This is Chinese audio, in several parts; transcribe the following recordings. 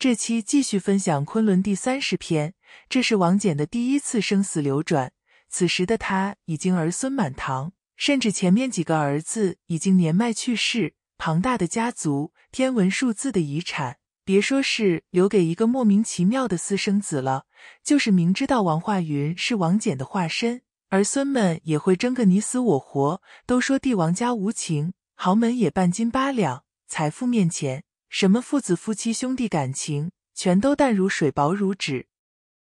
这期继续分享《昆仑》第三十篇。这是王翦的第一次生死流转。此时的他已经儿孙满堂，甚至前面几个儿子已经年迈去世。庞大的家族，天文数字的遗产，别说是留给一个莫名其妙的私生子了，就是明知道王化云是王翦的化身，儿孙们也会争个你死我活。都说帝王家无情，豪门也半斤八两，财富面前。什么父子、夫妻、兄弟感情，全都淡如水，薄如纸。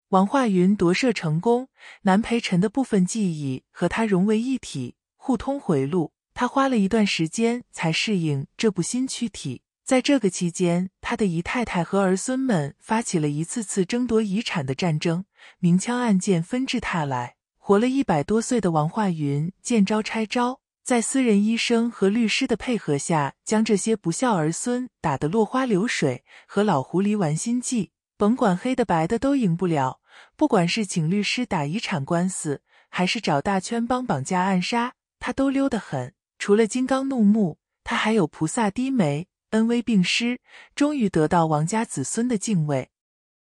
王化云夺舍成功，南培臣的部分记忆和他融为一体，互通回路。他花了一段时间才适应这部新躯体。在这个期间，他的姨太太和儿孙们发起了一次次争夺遗产的战争，明枪暗箭纷至沓来。活了一百多岁的王化云见招拆招。在私人医生和律师的配合下，将这些不孝儿孙打得落花流水，和老狐狸玩心计，甭管黑的白的都赢不了。不管是请律师打遗产官司，还是找大圈帮绑架暗杀，他都溜得很。除了金刚怒目，他还有菩萨低眉，恩威并施，终于得到王家子孙的敬畏。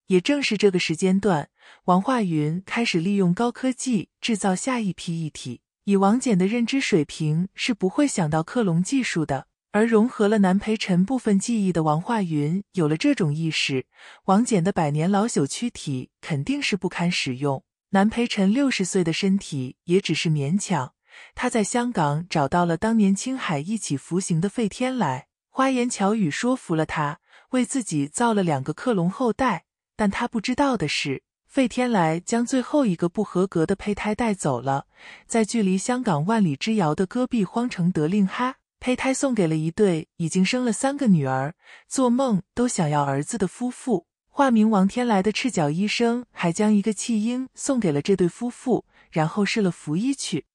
也正是这个时间段，王化云开始利用高科技制造下一批异体。以王翦的认知水平，是不会想到克隆技术的。而融合了南培臣部分记忆的王化云，有了这种意识，王翦的百年老朽躯体肯定是不堪使用，南培臣六十岁的身体也只是勉强。他在香港找到了当年青海一起服刑的费天来，花言巧语说服了他，为自己造了两个克隆后代。但他不知道的是。费天来将最后一个不合格的胚胎带走了，在距离香港万里之遥的戈壁荒城德令哈，胚胎送给了一对已经生了三个女儿、做梦都想要儿子的夫妇。化名王天来的赤脚医生还将一个弃婴送给了这对夫妇，然后试了服一去。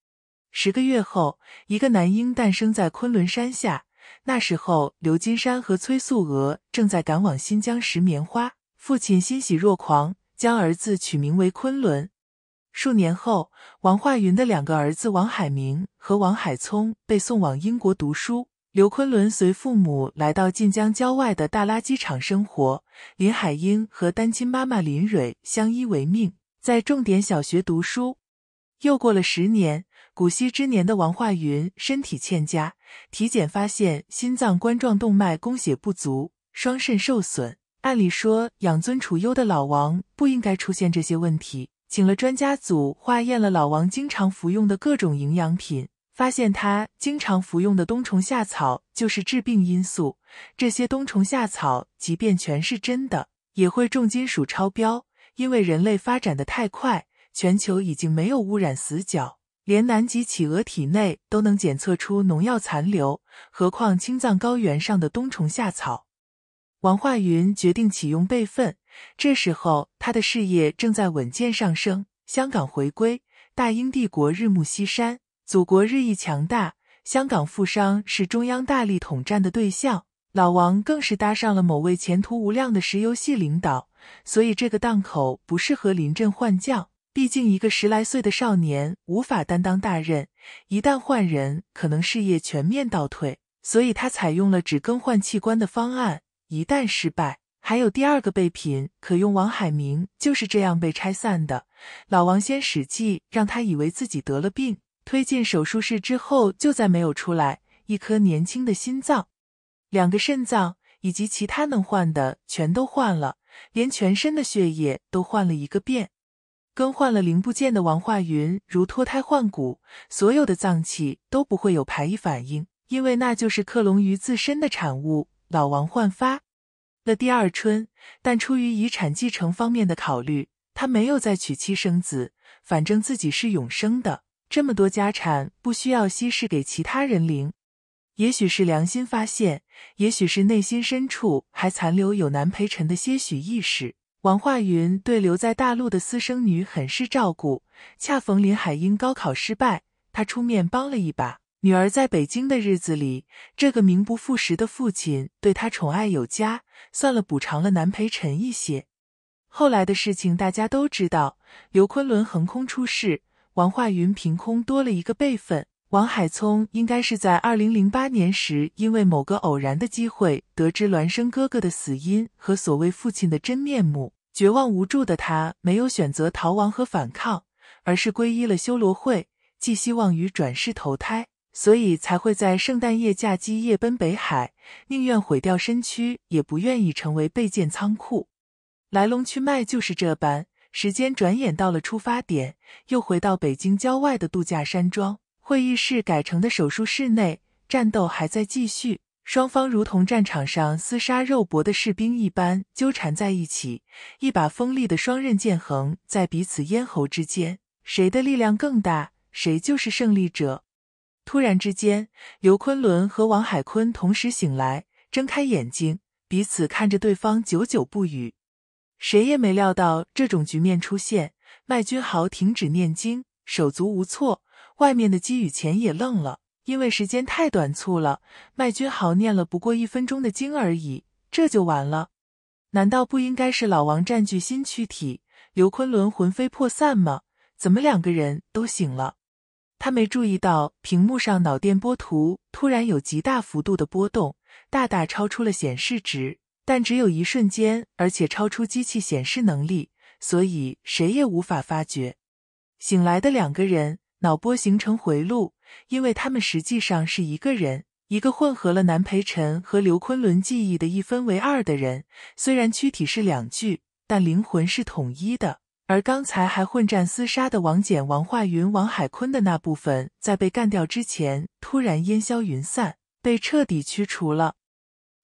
十个月后，一个男婴诞生在昆仑山下。那时候，刘金山和崔素娥正在赶往新疆拾棉花，父亲欣喜若狂。将儿子取名为昆仑。数年后，王化云的两个儿子王海明和王海聪被送往英国读书。刘昆仑随父母来到晋江郊外的大垃圾场生活，林海英和单亲妈妈林蕊相依为命，在重点小学读书。又过了十年，古稀之年的王化云身体欠佳，体检发现心脏冠状动脉供血不足，双肾受损。按理说，养尊处优的老王不应该出现这些问题。请了专家组，化验了老王经常服用的各种营养品，发现他经常服用的冬虫夏草就是致病因素。这些冬虫夏草即便全是真的，也会重金属超标。因为人类发展的太快，全球已经没有污染死角，连南极企鹅体内都能检测出农药残留，何况青藏高原上的冬虫夏草？王化云决定启用备份。这时候，他的事业正在稳健上升。香港回归，大英帝国日暮西山，祖国日益强大。香港富商是中央大力统战的对象，老王更是搭上了某位前途无量的石油系领导。所以，这个档口不适合临阵换将。毕竟，一个十来岁的少年无法担当大任，一旦换人，可能事业全面倒退。所以他采用了只更换器官的方案。一旦失败，还有第二个备品可用。王海明就是这样被拆散的。老王先使计，让他以为自己得了病，推进手术室之后就再没有出来。一颗年轻的心脏、两个肾脏以及其他能换的全都换了，连全身的血液都换了一个遍。更换了零部件的王化云如脱胎换骨，所有的脏器都不会有排异反应，因为那就是克隆于自身的产物。老王焕发了第二春，但出于遗产继承方面的考虑，他没有再娶妻生子。反正自己是永生的，这么多家产不需要稀释给其他人领。也许是良心发现，也许是内心深处还残留有男陪臣的些许意识，王化云对留在大陆的私生女很是照顾。恰逢林海英高考失败，他出面帮了一把。女儿在北京的日子里，这个名不副实的父亲对她宠爱有加，算了，补偿了南培臣一些。后来的事情大家都知道，刘昆仑横空出世，王化云凭空多了一个辈分。王海聪应该是在二零零八年时，因为某个偶然的机会得知孪生哥哥的死因和所谓父亲的真面目，绝望无助的他没有选择逃亡和反抗，而是皈依了修罗会，寄希望于转世投胎。所以才会在圣诞夜驾机夜奔北海，宁愿毁掉身躯，也不愿意成为备件仓库。来龙去脉就是这般。时间转眼到了出发点，又回到北京郊外的度假山庄。会议室改成的手术室内，战斗还在继续。双方如同战场上厮杀肉搏的士兵一般纠缠在一起，一把锋利的双刃剑横在彼此咽喉之间，谁的力量更大，谁就是胜利者。突然之间，刘昆仑和王海坤同时醒来，睁开眼睛，彼此看着对方，久久不语。谁也没料到这种局面出现。麦君豪停止念经，手足无措。外面的姬雨前也愣了，因为时间太短促了，麦君豪念了不过一分钟的经而已，这就完了？难道不应该是老王占据新躯体，刘昆仑魂飞魄散吗？怎么两个人都醒了？他没注意到屏幕上脑电波图突然有极大幅度的波动，大大超出了显示值，但只有一瞬间，而且超出机器显示能力，所以谁也无法发觉。醒来的两个人脑波形成回路，因为他们实际上是一个人，一个混合了南培辰和刘昆仑记忆的一分为二的人。虽然躯体是两具，但灵魂是统一的。而刚才还混战厮杀的王翦、王化云、王海坤的那部分，在被干掉之前突然烟消云散，被彻底驱除了。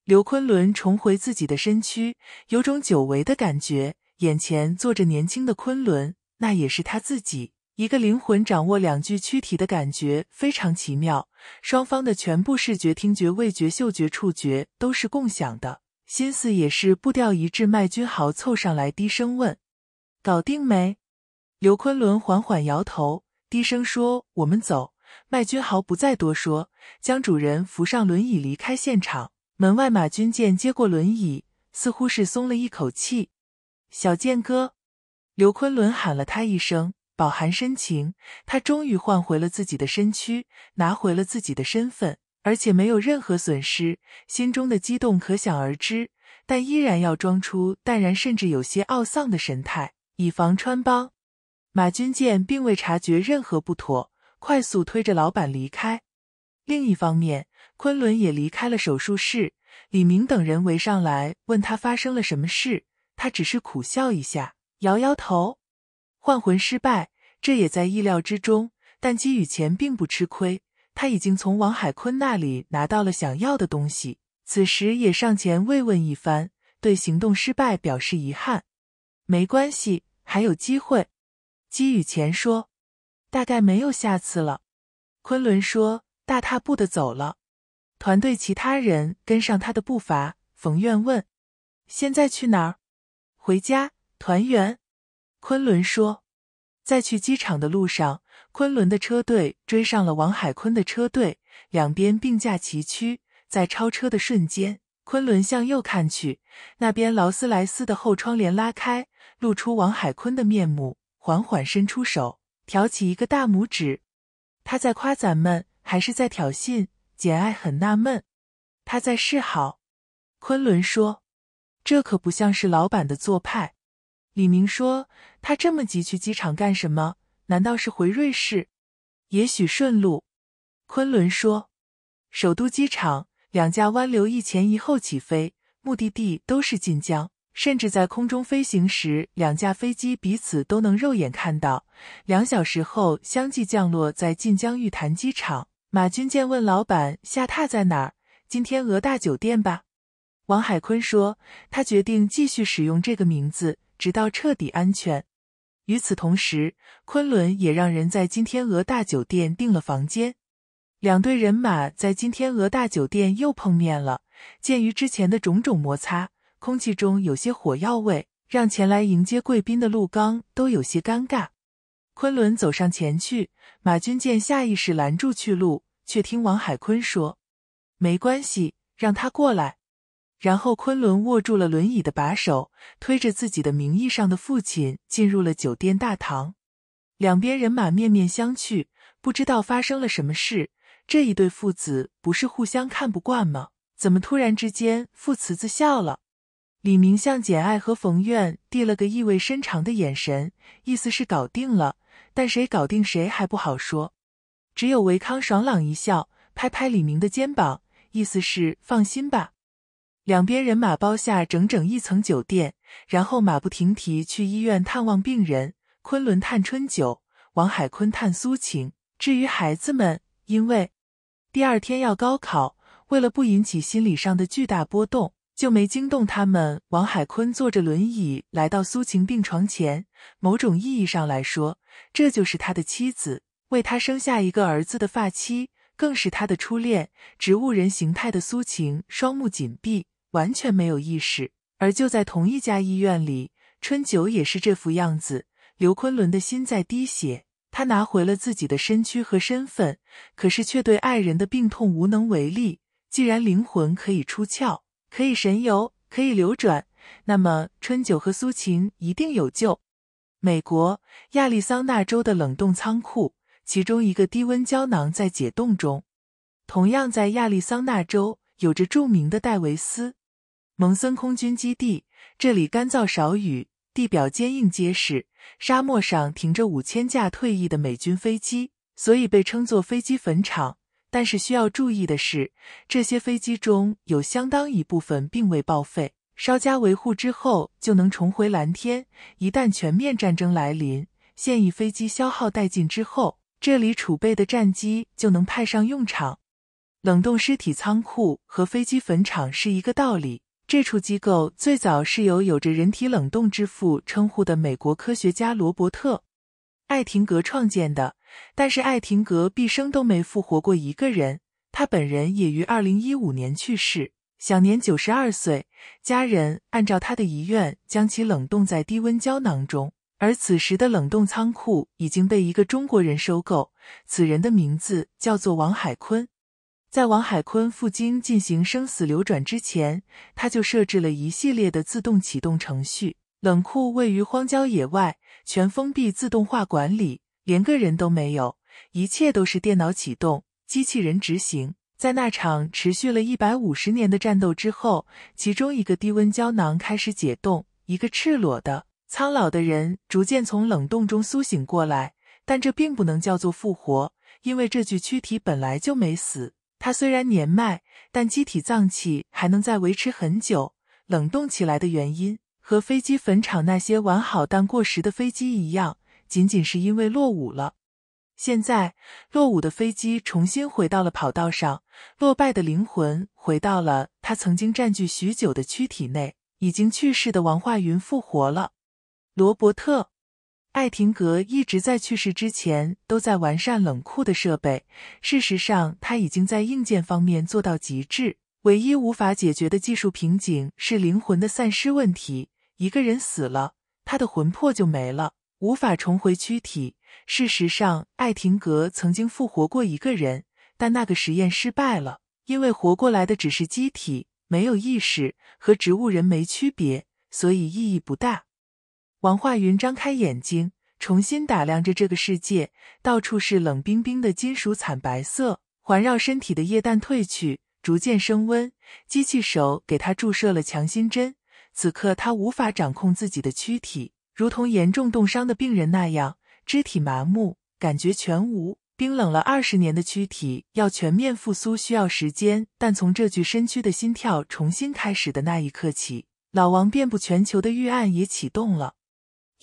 刘昆仑重回自己的身躯，有种久违的感觉。眼前坐着年轻的昆仑，那也是他自己。一个灵魂掌握两具躯体的感觉非常奇妙。双方的全部视觉、听觉、味觉、嗅觉、触觉都是共享的，心思也是步调一致。麦君豪凑上来，低声问。搞定没？刘昆仑缓缓摇头，低声说：“我们走。”麦君豪不再多说，将主人扶上轮椅，离开现场。门外，马军舰接过轮椅，似乎是松了一口气。“小健哥！”刘昆仑喊了他一声，饱含深情。他终于换回了自己的身躯，拿回了自己的身份，而且没有任何损失，心中的激动可想而知，但依然要装出淡然，甚至有些懊丧的神态。以防穿帮，马军舰并未察觉任何不妥，快速推着老板离开。另一方面，昆仑也离开了手术室。李明等人围上来问他发生了什么事，他只是苦笑一下，摇摇头。换魂失败，这也在意料之中。但姬雨前并不吃亏，他已经从王海坤那里拿到了想要的东西。此时也上前慰问一番，对行动失败表示遗憾。没关系，还有机会。姬雨前说：“大概没有下次了。”昆仑说：“大踏步的走了。”团队其他人跟上他的步伐。冯愿问：“现在去哪儿？”“回家团圆。”昆仑说。在去机场的路上，昆仑的车队追上了王海坤的车队，两边并驾齐驱。在超车的瞬间，昆仑向右看去，那边劳斯莱斯的后窗帘拉开。露出王海坤的面目，缓缓伸出手，挑起一个大拇指。他在夸咱们，还是在挑衅？简爱很纳闷。他在示好。昆仑说：“这可不像是老板的做派。”李明说：“他这么急去机场干什么？难道是回瑞士？也许顺路。”昆仑说：“首都机场两架湾流一前一后起飞，目的地都是晋江。”甚至在空中飞行时，两架飞机彼此都能肉眼看到。两小时后，相继降落在晋江玉潭机场。马军见问老板下榻在哪儿？今天鹅大酒店吧。王海坤说，他决定继续使用这个名字，直到彻底安全。与此同时，昆仑也让人在今天鹅大酒店订了房间。两队人马在今天鹅大酒店又碰面了。鉴于之前的种种摩擦。空气中有些火药味，让前来迎接贵宾的陆刚都有些尴尬。昆仑走上前去，马军见下意识拦住去路，却听王海坤说：“没关系，让他过来。”然后昆仑握住了轮椅的把手，推着自己的名义上的父亲进入了酒店大堂。两边人马面面相觑，不知道发生了什么事。这一对父子不是互相看不惯吗？怎么突然之间父慈子孝了？李明向简爱和冯院递了个意味深长的眼神，意思是搞定了，但谁搞定谁还不好说。只有维康爽朗一笑，拍拍李明的肩膀，意思是放心吧。两边人马包下整整一层酒店，然后马不停蹄去医院探望病人。昆仑探春酒，王海坤探苏晴。至于孩子们，因为第二天要高考，为了不引起心理上的巨大波动。就没惊动他们。王海坤坐着轮椅来到苏晴病床前。某种意义上来说，这就是他的妻子，为他生下一个儿子的发妻，更是他的初恋。植物人形态的苏晴双目紧闭，完全没有意识。而就在同一家医院里，春九也是这副样子。刘昆仑的心在滴血。他拿回了自己的身躯和身份，可是却对爱人的病痛无能为力。既然灵魂可以出窍，可以神游，可以流转。那么春九和苏秦一定有救。美国亚利桑那州的冷冻仓库，其中一个低温胶囊在解冻中。同样在亚利桑那州，有着著名的戴维斯蒙森空军基地，这里干燥少雨，地表坚硬结实，沙漠上停着五千架退役的美军飞机，所以被称作飞机坟场。但是需要注意的是，这些飞机中有相当一部分并未报废，稍加维护之后就能重回蓝天。一旦全面战争来临，现役飞机消耗殆尽之后，这里储备的战机就能派上用场。冷冻尸体仓库和飞机坟场是一个道理。这处机构最早是由有着“人体冷冻之父”称呼的美国科学家罗伯特。艾廷格创建的，但是艾廷格毕生都没复活过一个人。他本人也于二零一五年去世，享年九十二岁。家人按照他的遗愿，将其冷冻在低温胶囊中。而此时的冷冻仓库已经被一个中国人收购，此人的名字叫做王海坤。在王海坤赴京进行生死流转之前，他就设置了一系列的自动启动程序。冷库位于荒郊野外。全封闭自动化管理，连个人都没有，一切都是电脑启动，机器人执行。在那场持续了一百五十年的战斗之后，其中一个低温胶囊开始解冻，一个赤裸的、苍老的人逐渐从冷冻中苏醒过来。但这并不能叫做复活，因为这具躯体本来就没死。它虽然年迈，但机体脏器还能再维持很久。冷冻起来的原因。和飞机坟场那些完好但过时的飞机一样，仅仅是因为落伍了。现在，落伍的飞机重新回到了跑道上，落败的灵魂回到了他曾经占据许久的躯体内。已经去世的王化云复活了。罗伯特·艾廷格一直在去世之前都在完善冷库的设备。事实上，他已经在硬件方面做到极致，唯一无法解决的技术瓶颈是灵魂的散失问题。一个人死了，他的魂魄就没了，无法重回躯体。事实上，艾廷格曾经复活过一个人，但那个实验失败了，因为活过来的只是机体，没有意识，和植物人没区别，所以意义不大。王化云张开眼睛，重新打量着这个世界，到处是冷冰冰的金属惨白色。环绕身体的液氮褪去，逐渐升温。机器手给他注射了强心针。此刻他无法掌控自己的躯体，如同严重冻伤的病人那样，肢体麻木，感觉全无。冰冷了二十年的躯体要全面复苏需要时间，但从这具身躯的心跳重新开始的那一刻起，老王遍布全球的预案也启动了。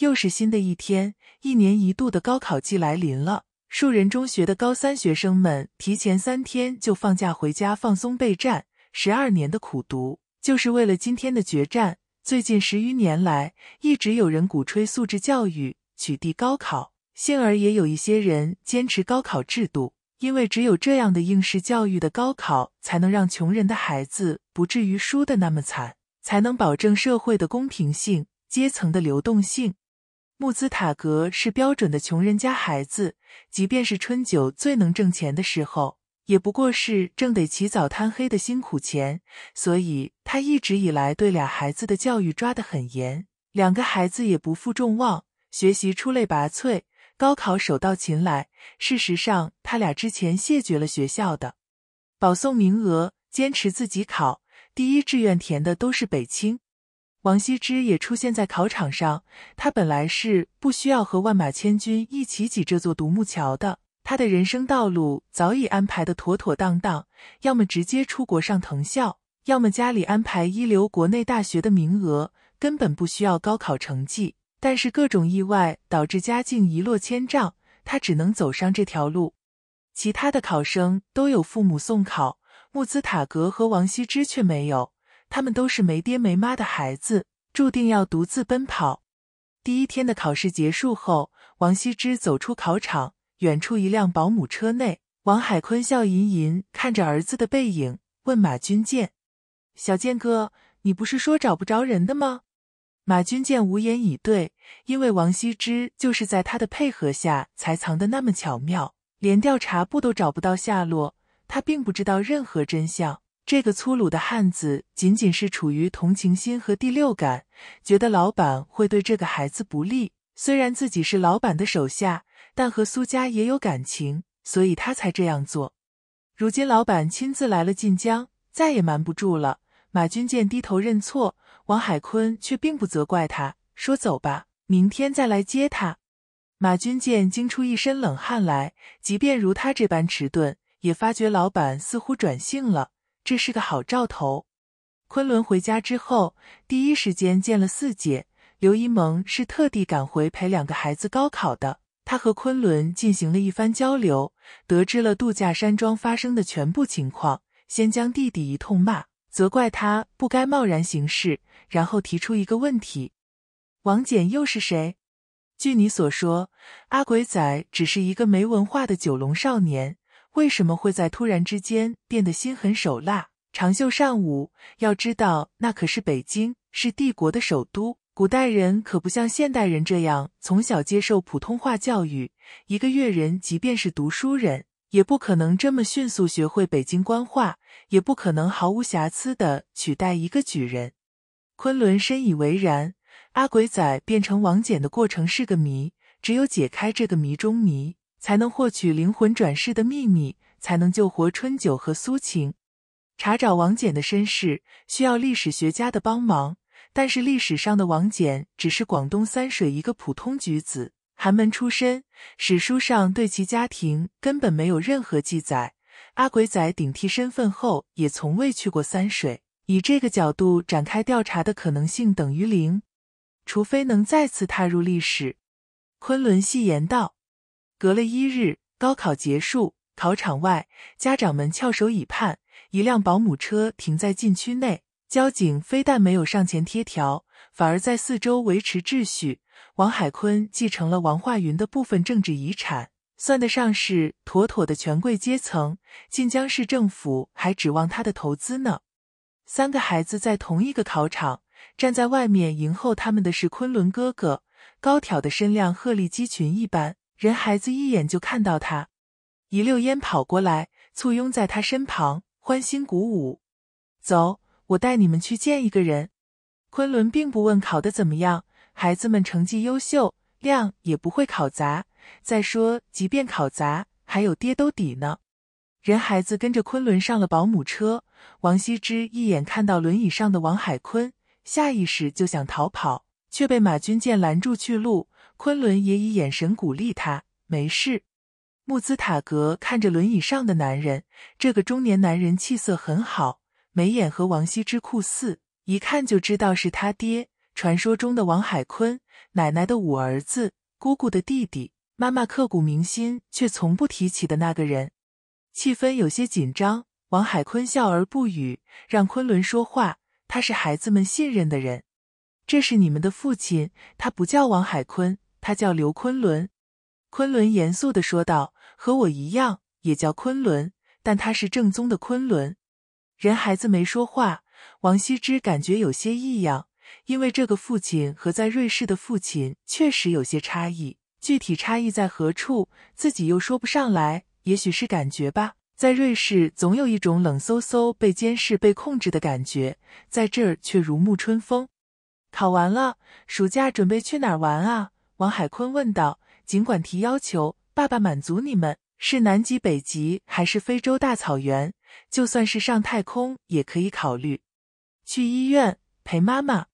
又是新的一天，一年一度的高考季来临了。树人中学的高三学生们提前三天就放假回家放松备战，十二年的苦读就是为了今天的决战。最近十余年来，一直有人鼓吹素质教育，取缔高考；幸而也有一些人坚持高考制度，因为只有这样的应试教育的高考，才能让穷人的孩子不至于输的那么惨，才能保证社会的公平性、阶层的流动性。穆斯塔格是标准的穷人家孩子，即便是春九最能挣钱的时候。也不过是挣得起早贪黑的辛苦钱，所以他一直以来对俩孩子的教育抓得很严。两个孩子也不负众望，学习出类拔萃，高考手到擒来。事实上，他俩之前谢绝了学校的保送名额，坚持自己考。第一志愿填的都是北清。王羲之也出现在考场上，他本来是不需要和万马千军一起挤这座独木桥的。他的人生道路早已安排的妥妥当当，要么直接出国上藤校，要么家里安排一流国内大学的名额，根本不需要高考成绩。但是各种意外导致家境一落千丈，他只能走上这条路。其他的考生都有父母送考，木兹塔格和王羲之却没有，他们都是没爹没妈的孩子，注定要独自奔跑。第一天的考试结束后，王羲之走出考场。远处，一辆保姆车内，王海坤笑吟吟看着儿子的背影，问马军健：“小健哥，你不是说找不着人的吗？”马军健无言以对，因为王羲之就是在他的配合下才藏得那么巧妙，连调查部都找不到下落。他并不知道任何真相。这个粗鲁的汉子仅仅是出于同情心和第六感，觉得老板会对这个孩子不利。虽然自己是老板的手下。但和苏家也有感情，所以他才这样做。如今老板亲自来了晋江，再也瞒不住了。马军健低头认错，王海坤却并不责怪他，说：“走吧，明天再来接他。”马军健惊出一身冷汗来，即便如他这般迟钝，也发觉老板似乎转性了，这是个好兆头。昆仑回家之后，第一时间见了四姐刘一萌，是特地赶回陪两个孩子高考的。他和昆仑进行了一番交流，得知了度假山庄发生的全部情况，先将弟弟一通骂，责怪他不该贸然行事，然后提出一个问题：王翦又是谁？据你所说，阿鬼仔只是一个没文化的九龙少年，为什么会在突然之间变得心狠手辣、长袖善舞？要知道，那可是北京，是帝国的首都。古代人可不像现代人这样从小接受普通话教育。一个越人，即便是读书人，也不可能这么迅速学会北京官话，也不可能毫无瑕疵的取代一个举人。昆仑深以为然。阿鬼仔变成王翦的过程是个谜，只有解开这个谜中谜，才能获取灵魂转世的秘密，才能救活春九和苏晴。查找王翦的身世，需要历史学家的帮忙。但是历史上的王翦只是广东三水一个普通举子，寒门出身，史书上对其家庭根本没有任何记载。阿鬼仔顶替身份后也从未去过三水，以这个角度展开调查的可能性等于零，除非能再次踏入历史。昆仑戏言道：“隔了一日，高考结束，考场外，家长们翘首以盼，一辆保姆车停在禁区内。”交警非但没有上前贴条，反而在四周维持秩序。王海坤继承了王化云的部分政治遗产，算得上是妥妥的权贵阶层。晋江市政府还指望他的投资呢。三个孩子在同一个考场，站在外面迎候他们的是昆仑哥哥，高挑的身量鹤立鸡群一般，人孩子一眼就看到他，一溜烟跑过来，簇拥在他身旁，欢欣鼓舞。走。我带你们去见一个人。昆仑并不问考得怎么样，孩子们成绩优秀，亮也不会考砸。再说，即便考砸，还有爹兜底呢。人孩子跟着昆仑上了保姆车。王羲之一眼看到轮椅上的王海坤，下意识就想逃跑，却被马军舰拦住去路。昆仑也以眼神鼓励他，没事。穆兹塔格看着轮椅上的男人，这个中年男人气色很好。眉眼和王羲之酷似，一看就知道是他爹。传说中的王海坤，奶奶的五儿子，姑姑的弟弟，妈妈刻骨铭心却从不提起的那个人。气氛有些紧张，王海坤笑而不语，让昆仑说话。他是孩子们信任的人，这是你们的父亲，他不叫王海坤，他叫刘昆仑。昆仑严肃的说道：“和我一样，也叫昆仑，但他是正宗的昆仑。”人孩子没说话，王羲之感觉有些异样，因为这个父亲和在瑞士的父亲确实有些差异，具体差异在何处，自己又说不上来。也许是感觉吧，在瑞士总有一种冷飕飕、被监视、被控制的感觉，在这儿却如沐春风。考完了，暑假准备去哪儿玩啊？王海坤问道。尽管提要求，爸爸满足你们。是南极、北极，还是非洲大草原？就算是上太空也可以考虑，去医院陪妈妈。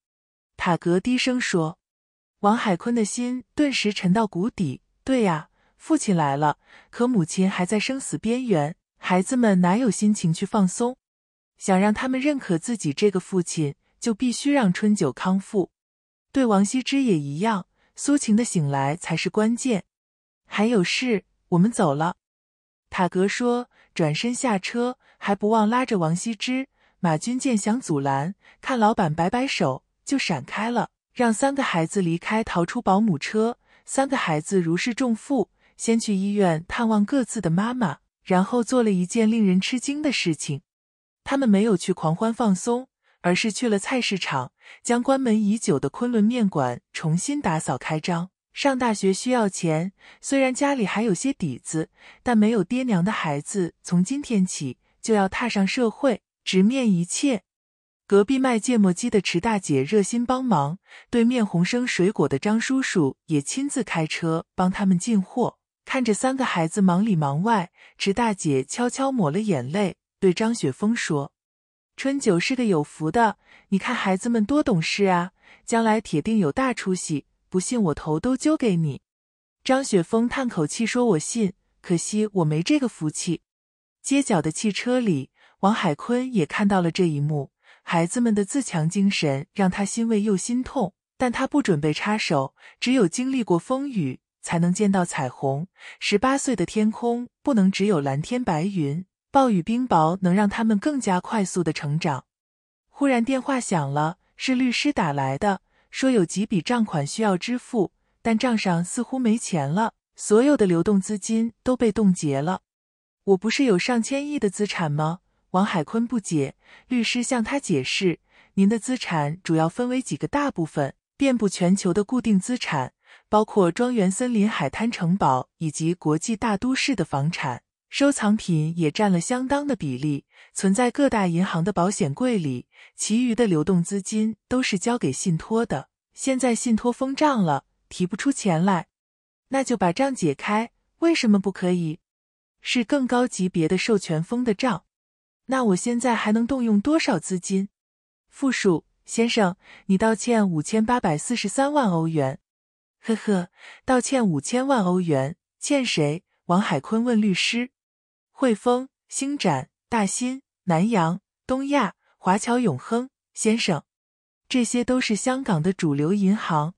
塔格低声说。王海坤的心顿时沉到谷底。对呀，父亲来了，可母亲还在生死边缘，孩子们哪有心情去放松？想让他们认可自己这个父亲，就必须让春九康复。对王羲之也一样，苏晴的醒来才是关键。还有事，我们走了。塔格说，转身下车。还不忘拉着王羲之。马军健想阻拦，看老板摆摆手，就闪开了，让三个孩子离开，逃出保姆车。三个孩子如释重负，先去医院探望各自的妈妈，然后做了一件令人吃惊的事情：他们没有去狂欢放松，而是去了菜市场，将关门已久的昆仑面馆重新打扫开张。上大学需要钱，虽然家里还有些底子，但没有爹娘的孩子，从今天起。就要踏上社会，直面一切。隔壁卖芥末鸡的池大姐热心帮忙，对面红生水果的张叔叔也亲自开车帮他们进货。看着三个孩子忙里忙外，池大姐悄悄抹了眼泪，对张雪峰说：“春九是个有福的，你看孩子们多懂事啊，将来铁定有大出息。不信我头都揪给你。”张雪峰叹口气说：“我信，可惜我没这个福气。”街角的汽车里，王海坤也看到了这一幕。孩子们的自强精神让他欣慰又心痛，但他不准备插手。只有经历过风雨，才能见到彩虹。十八岁的天空不能只有蓝天白云，暴雨冰雹能让他们更加快速的成长。忽然电话响了，是律师打来的，说有几笔账款需要支付，但账上似乎没钱了，所有的流动资金都被冻结了。我不是有上千亿的资产吗？王海坤不解。律师向他解释：，您的资产主要分为几个大部分，遍布全球的固定资产，包括庄园、森林、海滩、城堡以及国际大都市的房产，收藏品也占了相当的比例，存在各大银行的保险柜里。其余的流动资金都是交给信托的，现在信托封账了，提不出钱来。那就把账解开。为什么不可以？是更高级别的授权封的账，那我现在还能动用多少资金？负数，先生，你倒欠五千八百四十三万欧元。呵呵，倒欠五千万欧元，欠谁？王海坤问律师。汇丰、星展、大新、南洋、东亚、华侨永亨，先生，这些都是香港的主流银行。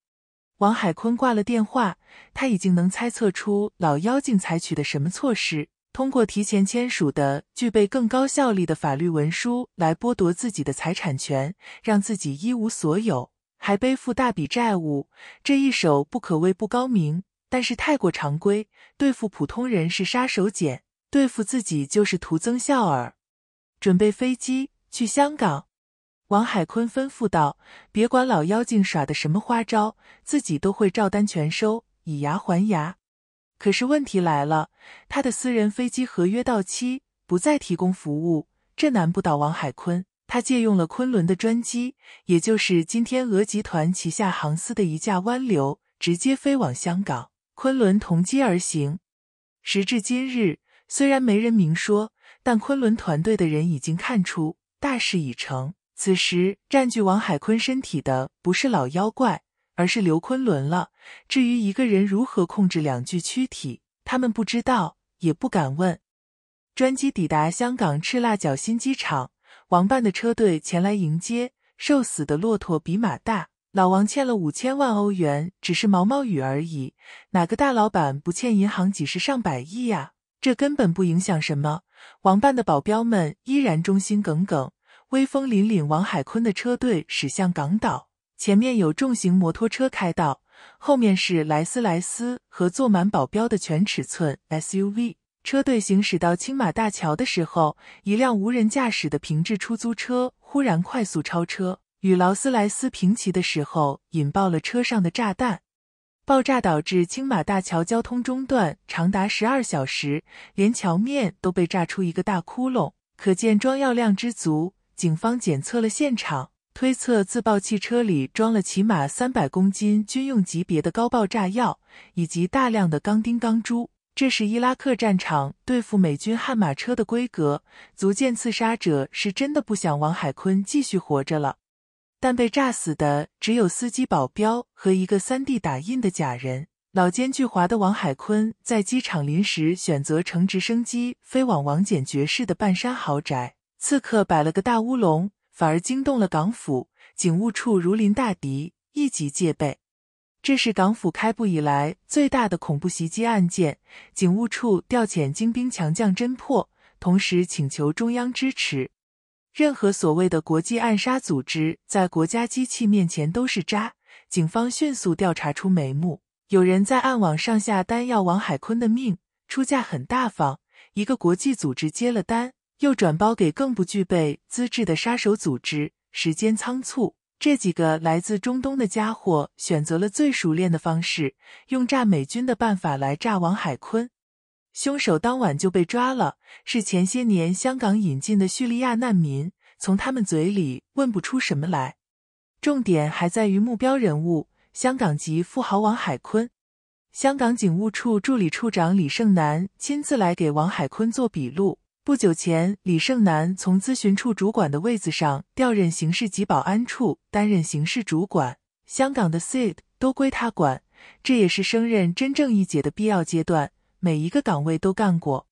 王海坤挂了电话，他已经能猜测出老妖精采取的什么措施。通过提前签署的具备更高效力的法律文书来剥夺自己的财产权，让自己一无所有，还背负大笔债务，这一手不可谓不高明，但是太过常规，对付普通人是杀手锏，对付自己就是徒增笑耳。准备飞机去香港，王海坤吩咐道：“别管老妖精耍的什么花招，自己都会照单全收，以牙还牙。”可是问题来了，他的私人飞机合约到期，不再提供服务，这难不倒王海坤。他借用了昆仑的专机，也就是今天俄集团旗下航司的一架湾流，直接飞往香港。昆仑同机而行。时至今日，虽然没人明说，但昆仑团队的人已经看出大事已成。此时占据王海坤身体的，不是老妖怪。而是刘昆仑了。至于一个人如何控制两具躯体，他们不知道，也不敢问。专机抵达香港赤腊角新机场，王办的车队前来迎接。瘦死的骆驼比马大，老王欠了五千万欧元，只是毛毛雨而已。哪个大老板不欠银行几十上百亿呀？这根本不影响什么。王办的保镖们依然忠心耿耿，威风凛凛。王海坤的车队驶向港岛。前面有重型摩托车开道，后面是莱斯莱斯和坐满保镖的全尺寸 SUV 车队。行驶到青马大桥的时候，一辆无人驾驶的平治出租车忽然快速超车，与劳斯莱斯平齐的时候，引爆了车上的炸弹。爆炸导致青马大桥交通中断长达十二小时，连桥面都被炸出一个大窟窿，可见装药量之足。警方检测了现场。推测自爆汽车里装了起码三百公斤军用级别的高爆炸药，以及大量的钢钉钢珠，这是伊拉克战场对付美军悍马车的规格，足见刺杀者是真的不想王海坤继续活着了。但被炸死的只有司机、保镖和一个 3D 打印的假人。老奸巨猾的王海坤在机场临时选择乘直升机飞往王翦爵士的半山豪宅，刺客摆了个大乌龙。反而惊动了港府警务处，如临大敌，一级戒备。这是港府开埠以来最大的恐怖袭击案件，警务处调遣精兵强将侦破，同时请求中央支持。任何所谓的国际暗杀组织，在国家机器面前都是渣。警方迅速调查出眉目，有人在暗网上下单要王海坤的命，出价很大方，一个国际组织接了单。又转包给更不具备资质的杀手组织。时间仓促，这几个来自中东的家伙选择了最熟练的方式，用炸美军的办法来炸王海坤。凶手当晚就被抓了，是前些年香港引进的叙利亚难民。从他们嘴里问不出什么来。重点还在于目标人物——香港籍富豪王海坤。香港警务处助理处长李胜男亲自来给王海坤做笔录。不久前，李胜男从咨询处主管的位子上调任刑事及保安处，担任刑事主管。香港的 s i d 都归他管，这也是升任真正一姐的必要阶段。每一个岗位都干过。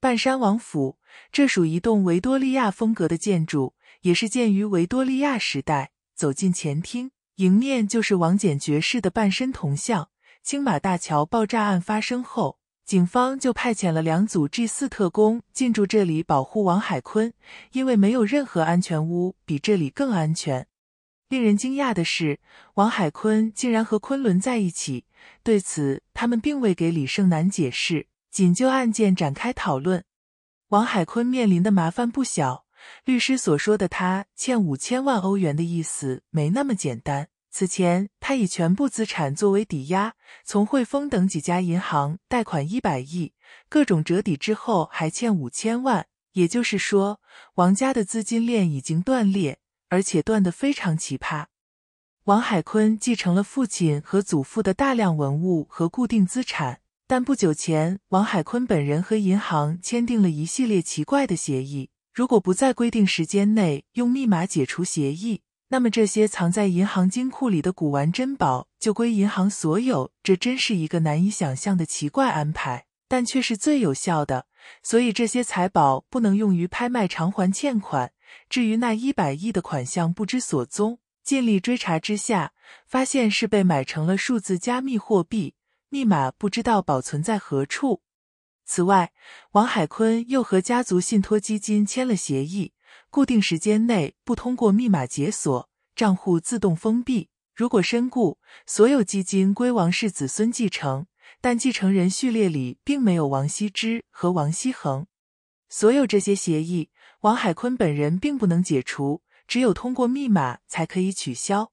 半山王府这属一栋维多利亚风格的建筑，也是建于维多利亚时代。走进前厅，迎面就是王翦爵士的半身铜像。青马大桥爆炸案发生后。警方就派遣了两组 G 四特工进驻这里保护王海坤，因为没有任何安全屋比这里更安全。令人惊讶的是，王海坤竟然和昆仑在一起，对此他们并未给李胜男解释，仅就案件展开讨论。王海坤面临的麻烦不小，律师所说的他欠五千万欧元的意思没那么简单。此前，他以全部资产作为抵押，从汇丰等几家银行贷款一百亿，各种折抵之后还欠五千万。也就是说，王家的资金链已经断裂，而且断得非常奇葩。王海坤继承了父亲和祖父的大量文物和固定资产，但不久前，王海坤本人和银行签订了一系列奇怪的协议，如果不在规定时间内用密码解除协议。那么这些藏在银行金库里的古玩珍宝就归银行所有，这真是一个难以想象的奇怪安排，但却是最有效的。所以这些财宝不能用于拍卖偿还欠款。至于那一百亿的款项不知所踪，尽力追查之下，发现是被买成了数字加密货币，密码不知道保存在何处。此外，王海坤又和家族信托基金签了协议。固定时间内不通过密码解锁，账户自动封闭。如果身故，所有基金归王氏子孙继承，但继承人序列里并没有王羲之和王羲衡。所有这些协议，王海坤本人并不能解除，只有通过密码才可以取消。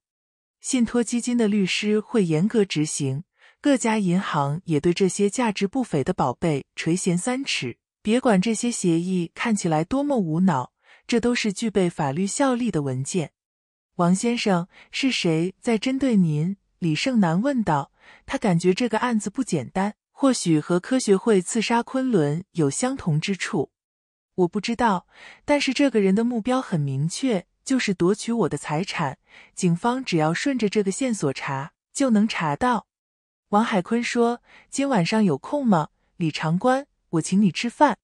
信托基金的律师会严格执行，各家银行也对这些价值不菲的宝贝垂涎三尺。别管这些协议看起来多么无脑。这都是具备法律效力的文件。王先生是谁在针对您？李胜男问道。他感觉这个案子不简单，或许和科学会刺杀昆仑有相同之处。我不知道，但是这个人的目标很明确，就是夺取我的财产。警方只要顺着这个线索查，就能查到。王海坤说：“今晚上有空吗？李长官，我请你吃饭。”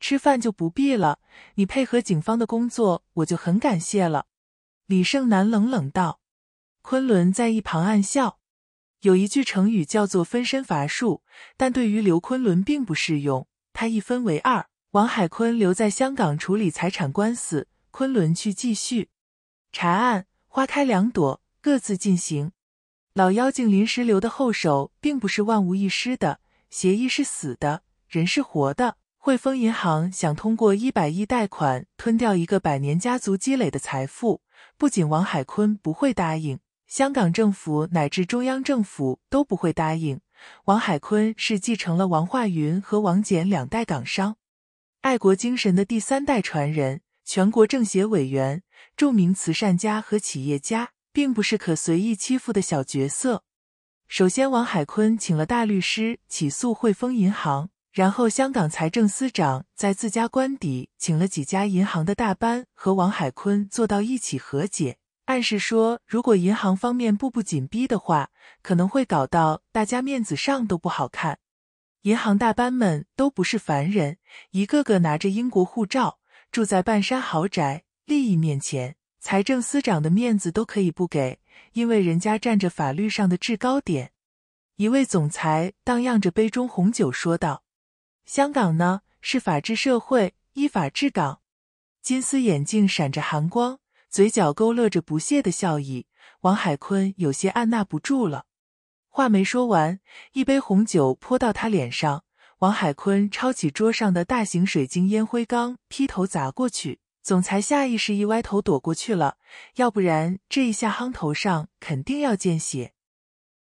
吃饭就不必了，你配合警方的工作，我就很感谢了。”李胜男冷冷道。昆仑在一旁暗笑：“有一句成语叫做分身乏术，但对于刘昆仑并不适用。他一分为二，王海坤留在香港处理财产官司，昆仑去继续查案。花开两朵，各自进行。老妖精临时留的后手，并不是万无一失的。协议是死的，人是活的。”汇丰银行想通过一百亿贷款吞掉一个百年家族积累的财富，不仅王海坤不会答应，香港政府乃至中央政府都不会答应。王海坤是继承了王化云和王简两代港商爱国精神的第三代传人，全国政协委员、著名慈善家和企业家，并不是可随意欺负的小角色。首先，王海坤请了大律师起诉汇丰银行。然后，香港财政司长在自家官邸请了几家银行的大班和王海坤坐到一起和解，暗示说，如果银行方面步步紧逼的话，可能会搞到大家面子上都不好看。银行大班们都不是凡人，一个个拿着英国护照，住在半山豪宅，利益面前，财政司长的面子都可以不给，因为人家占着法律上的制高点。一位总裁荡漾着杯中红酒说道。香港呢是法治社会，依法治港。金丝眼镜闪着寒光，嘴角勾勒着不屑的笑意。王海坤有些按捺不住了，话没说完，一杯红酒泼到他脸上。王海坤抄起桌上的大型水晶烟灰缸，劈头砸过去。总裁下意识一歪头躲过去了，要不然这一下夯头上肯定要见血。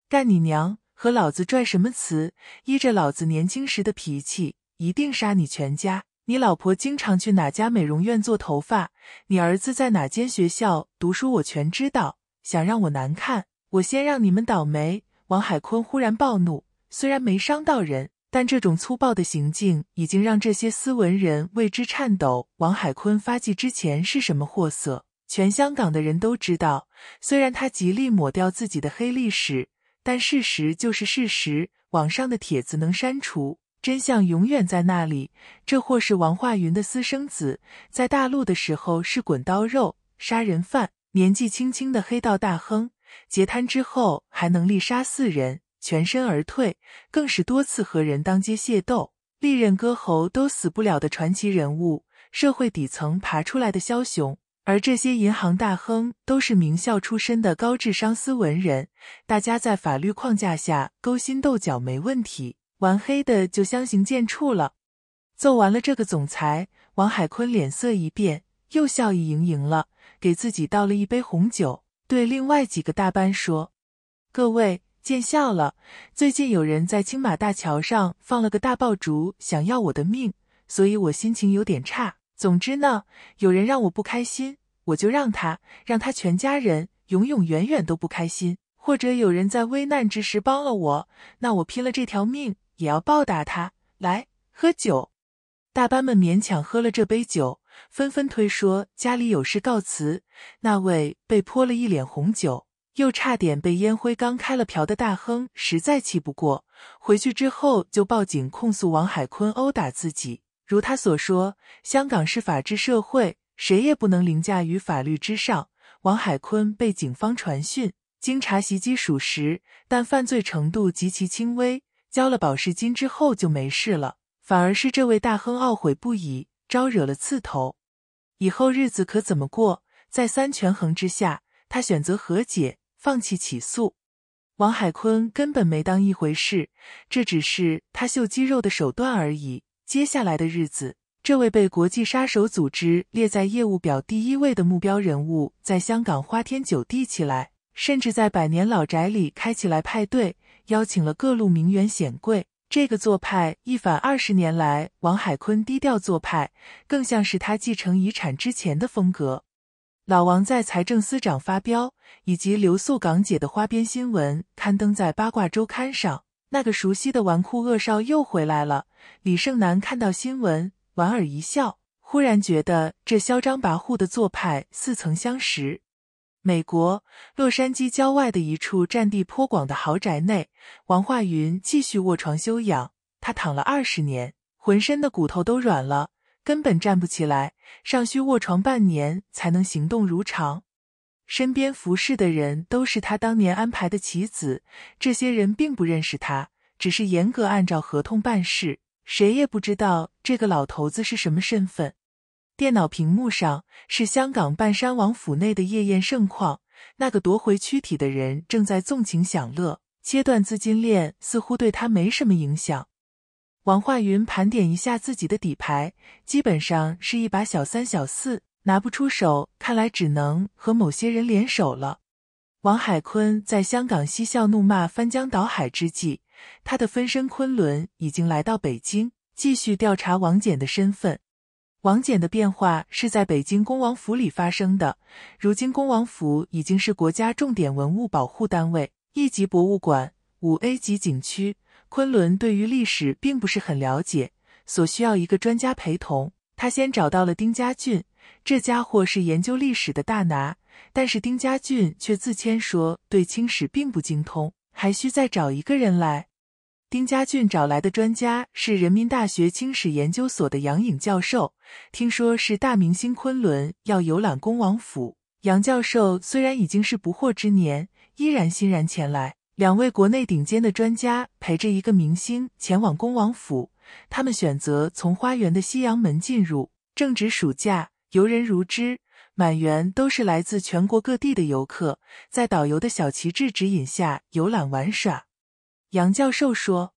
干你娘！和老子拽什么词？依着老子年轻时的脾气，一定杀你全家！你老婆经常去哪家美容院做头发？你儿子在哪间学校读书？我全知道。想让我难看，我先让你们倒霉！王海坤忽然暴怒，虽然没伤到人，但这种粗暴的行径已经让这些斯文人为之颤抖。王海坤发迹之前是什么货色？全香港的人都知道。虽然他极力抹掉自己的黑历史。但事实就是事实，网上的帖子能删除，真相永远在那里。这货是王化云的私生子，在大陆的时候是滚刀肉、杀人犯，年纪轻轻的黑道大亨，劫瘫之后还能力杀四人，全身而退，更是多次和人当街械斗，历任割喉都死不了的传奇人物。社会底层爬出来的枭雄。而这些银行大亨都是名校出身的高智商斯文人，大家在法律框架下勾心斗角没问题，玩黑的就相形见绌了。揍完了这个总裁，王海坤脸色一变，又笑意盈盈了，给自己倒了一杯红酒，对另外几个大班说：“各位见笑了，最近有人在青马大桥上放了个大爆竹，想要我的命，所以我心情有点差。”总之呢，有人让我不开心，我就让他，让他全家人永永远远都不开心。或者有人在危难之时帮了我，那我拼了这条命也要报答他。来，喝酒。大班们勉强喝了这杯酒，纷纷推说家里有事告辞。那位被泼了一脸红酒，又差点被烟灰缸开了瓢的大亨实在气不过，回去之后就报警控诉王海坤殴打自己。如他所说，香港是法治社会，谁也不能凌驾于法律之上。王海坤被警方传讯，经查袭击属实，但犯罪程度极其轻微，交了保释金之后就没事了。反而是这位大亨懊悔不已，招惹了刺头，以后日子可怎么过？再三权衡之下，他选择和解，放弃起诉。王海坤根本没当一回事，这只是他秀肌肉的手段而已。接下来的日子，这位被国际杀手组织列在业务表第一位的目标人物，在香港花天酒地起来，甚至在百年老宅里开起来派对，邀请了各路名媛显贵。这个做派一反二十年来王海坤低调做派，更像是他继承遗产之前的风格。老王在财政司长发飙，以及留宿港姐的花边新闻，刊登在八卦周刊上。那个熟悉的纨绔恶少又回来了。李胜男看到新闻，莞尔一笑，忽然觉得这嚣张跋扈的做派似曾相识。美国洛杉矶郊外的一处占地颇广的豪宅内，王化云继续卧床休养。他躺了二十年，浑身的骨头都软了，根本站不起来，尚需卧床半年才能行动如常。身边服侍的人都是他当年安排的棋子，这些人并不认识他，只是严格按照合同办事。谁也不知道这个老头子是什么身份。电脑屏幕上是香港半山王府内的夜宴盛况，那个夺回躯体的人正在纵情享乐。切断资金链似乎对他没什么影响。王化云盘点一下自己的底牌，基本上是一把小三小四。拿不出手，看来只能和某些人联手了。王海坤在香港嬉笑怒骂、翻江倒海之际，他的分身昆仑已经来到北京，继续调查王简的身份。王简的变化是在北京恭王府里发生的。如今恭王府已经是国家重点文物保护单位、一级博物馆、五 A 级景区。昆仑对于历史并不是很了解，所需要一个专家陪同。他先找到了丁家俊。这家伙是研究历史的大拿，但是丁家俊却自谦说对清史并不精通，还需再找一个人来。丁家俊找来的专家是人民大学清史研究所的杨颖教授，听说是大明星昆仑要游览恭王府，杨教授虽然已经是不惑之年，依然欣然前来。两位国内顶尖的专家陪着一个明星前往恭王府，他们选择从花园的西洋门进入，正值暑假。游人如织，满园都是来自全国各地的游客，在导游的小旗帜指引下游览玩耍。杨教授说：“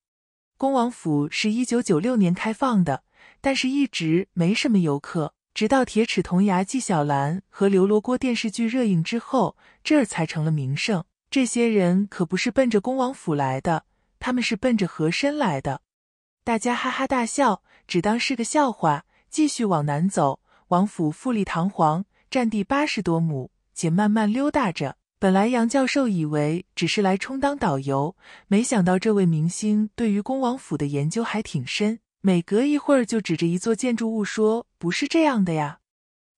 恭王府是一九九六年开放的，但是一直没什么游客，直到《铁齿铜牙纪晓岚》和《刘罗锅》电视剧热映之后，这儿才成了名胜。”这些人可不是奔着恭王府来的，他们是奔着和珅来的。大家哈哈大笑，只当是个笑话，继续往南走。王府富丽堂皇，占地八十多亩。且慢慢溜达着。本来杨教授以为只是来充当导游，没想到这位明星对于恭王府的研究还挺深。每隔一会儿就指着一座建筑物说：“不是这样的呀。”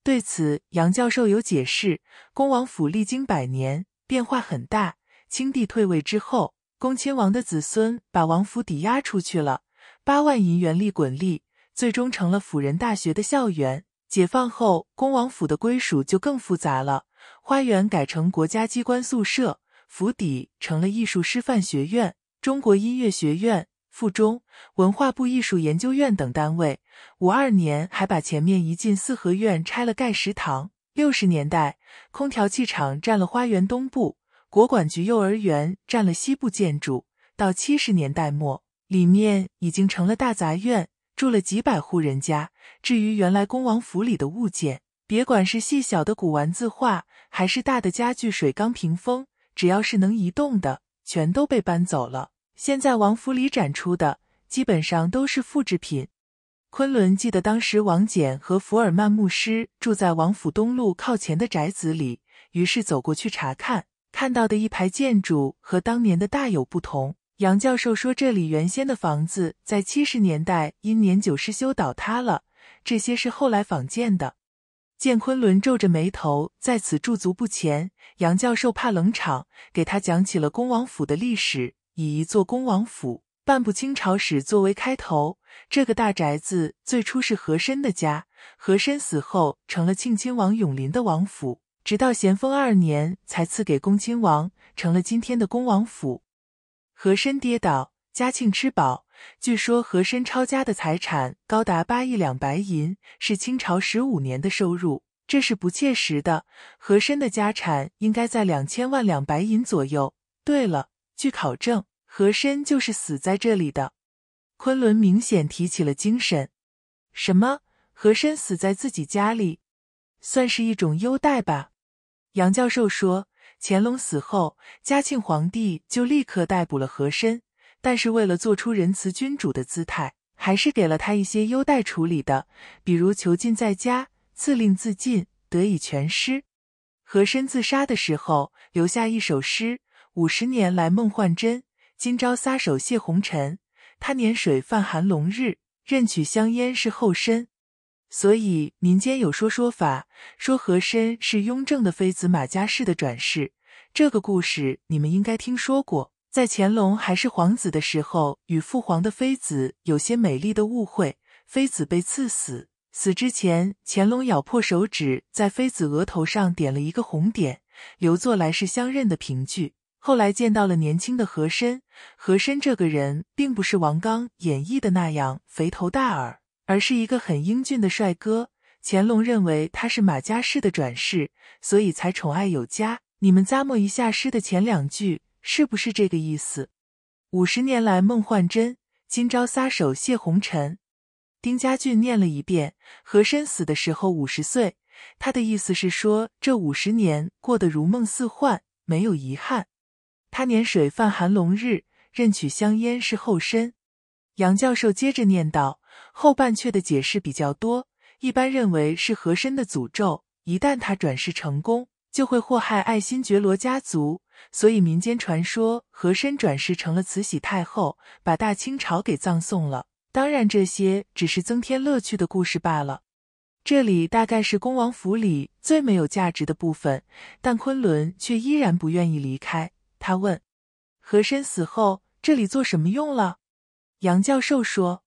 对此，杨教授有解释：恭王府历经百年，变化很大。清帝退位之后，恭亲王的子孙把王府抵押出去了，八万银元利滚利，最终成了辅仁大学的校园。解放后，恭王府的归属就更复杂了。花园改成国家机关宿舍，府邸成了艺术师范学院、中国音乐学院、附中、文化部艺术研究院等单位。五二年还把前面一进四合院拆了盖食堂。六十年代，空调器厂占了花园东部，国管局幼儿园占了西部建筑。到七十年代末，里面已经成了大杂院。住了几百户人家。至于原来恭王府里的物件，别管是细小的古玩字画，还是大的家具、水缸、屏风，只要是能移动的，全都被搬走了。现在王府里展出的基本上都是复制品。昆仑记得当时王翦和福尔曼牧师住在王府东路靠前的宅子里，于是走过去查看，看到的一排建筑和当年的大有不同。杨教授说：“这里原先的房子在七十年代因年久失修倒塌了，这些是后来仿建的。”建昆仑皱着眉头在此驻足不前。杨教授怕冷场，给他讲起了恭王府的历史，以一座恭王府、半部清朝史作为开头。这个大宅子最初是和珅的家，和珅死后成了庆亲王永璘的王府，直到咸丰二年才赐给恭亲王，成了今天的恭王府。和珅跌倒，嘉庆吃饱。据说和珅抄家的财产高达八亿两白银，是清朝十五年的收入。这是不切实的，和珅的家产应该在两千万两白银左右。对了，据考证，和珅就是死在这里的。昆仑明显提起了精神。什么？和珅死在自己家里，算是一种优待吧？杨教授说。乾隆死后，嘉庆皇帝就立刻逮捕了和珅，但是为了做出仁慈君主的姿态，还是给了他一些优待处理的，比如囚禁在家，赐令自尽，得以全尸。和珅自杀的时候留下一首诗：“五十年来梦幻真，今朝撒手谢红尘。他年水泛寒龙日，任取香烟是后身。”所以民间有说说法，说和珅是雍正的妃子马佳氏的转世。这个故事你们应该听说过。在乾隆还是皇子的时候，与父皇的妃子有些美丽的误会，妃子被赐死，死之前乾隆咬破手指，在妃子额头上点了一个红点，留作来世相认的凭据。后来见到了年轻的和珅，和珅这个人并不是王刚演绎的那样肥头大耳。而是一个很英俊的帅哥，乾隆认为他是马家氏的转世，所以才宠爱有加。你们咂摸一下诗的前两句，是不是这个意思？五十年来梦幻真，今朝撒手谢红尘。丁家俊念了一遍，和珅死的时候五十岁，他的意思是说这五十年过得如梦似幻，没有遗憾。他年水泛寒龙日，任取香烟是后身。杨教授接着念道。后半阙的解释比较多，一般认为是和珅的诅咒，一旦他转世成功，就会祸害爱新觉罗家族。所以民间传说和珅转世成了慈禧太后，把大清朝给葬送了。当然，这些只是增添乐趣的故事罢了。这里大概是恭王府里最没有价值的部分，但昆仑却依然不愿意离开。他问：“和珅死后，这里做什么用了？”杨教授说。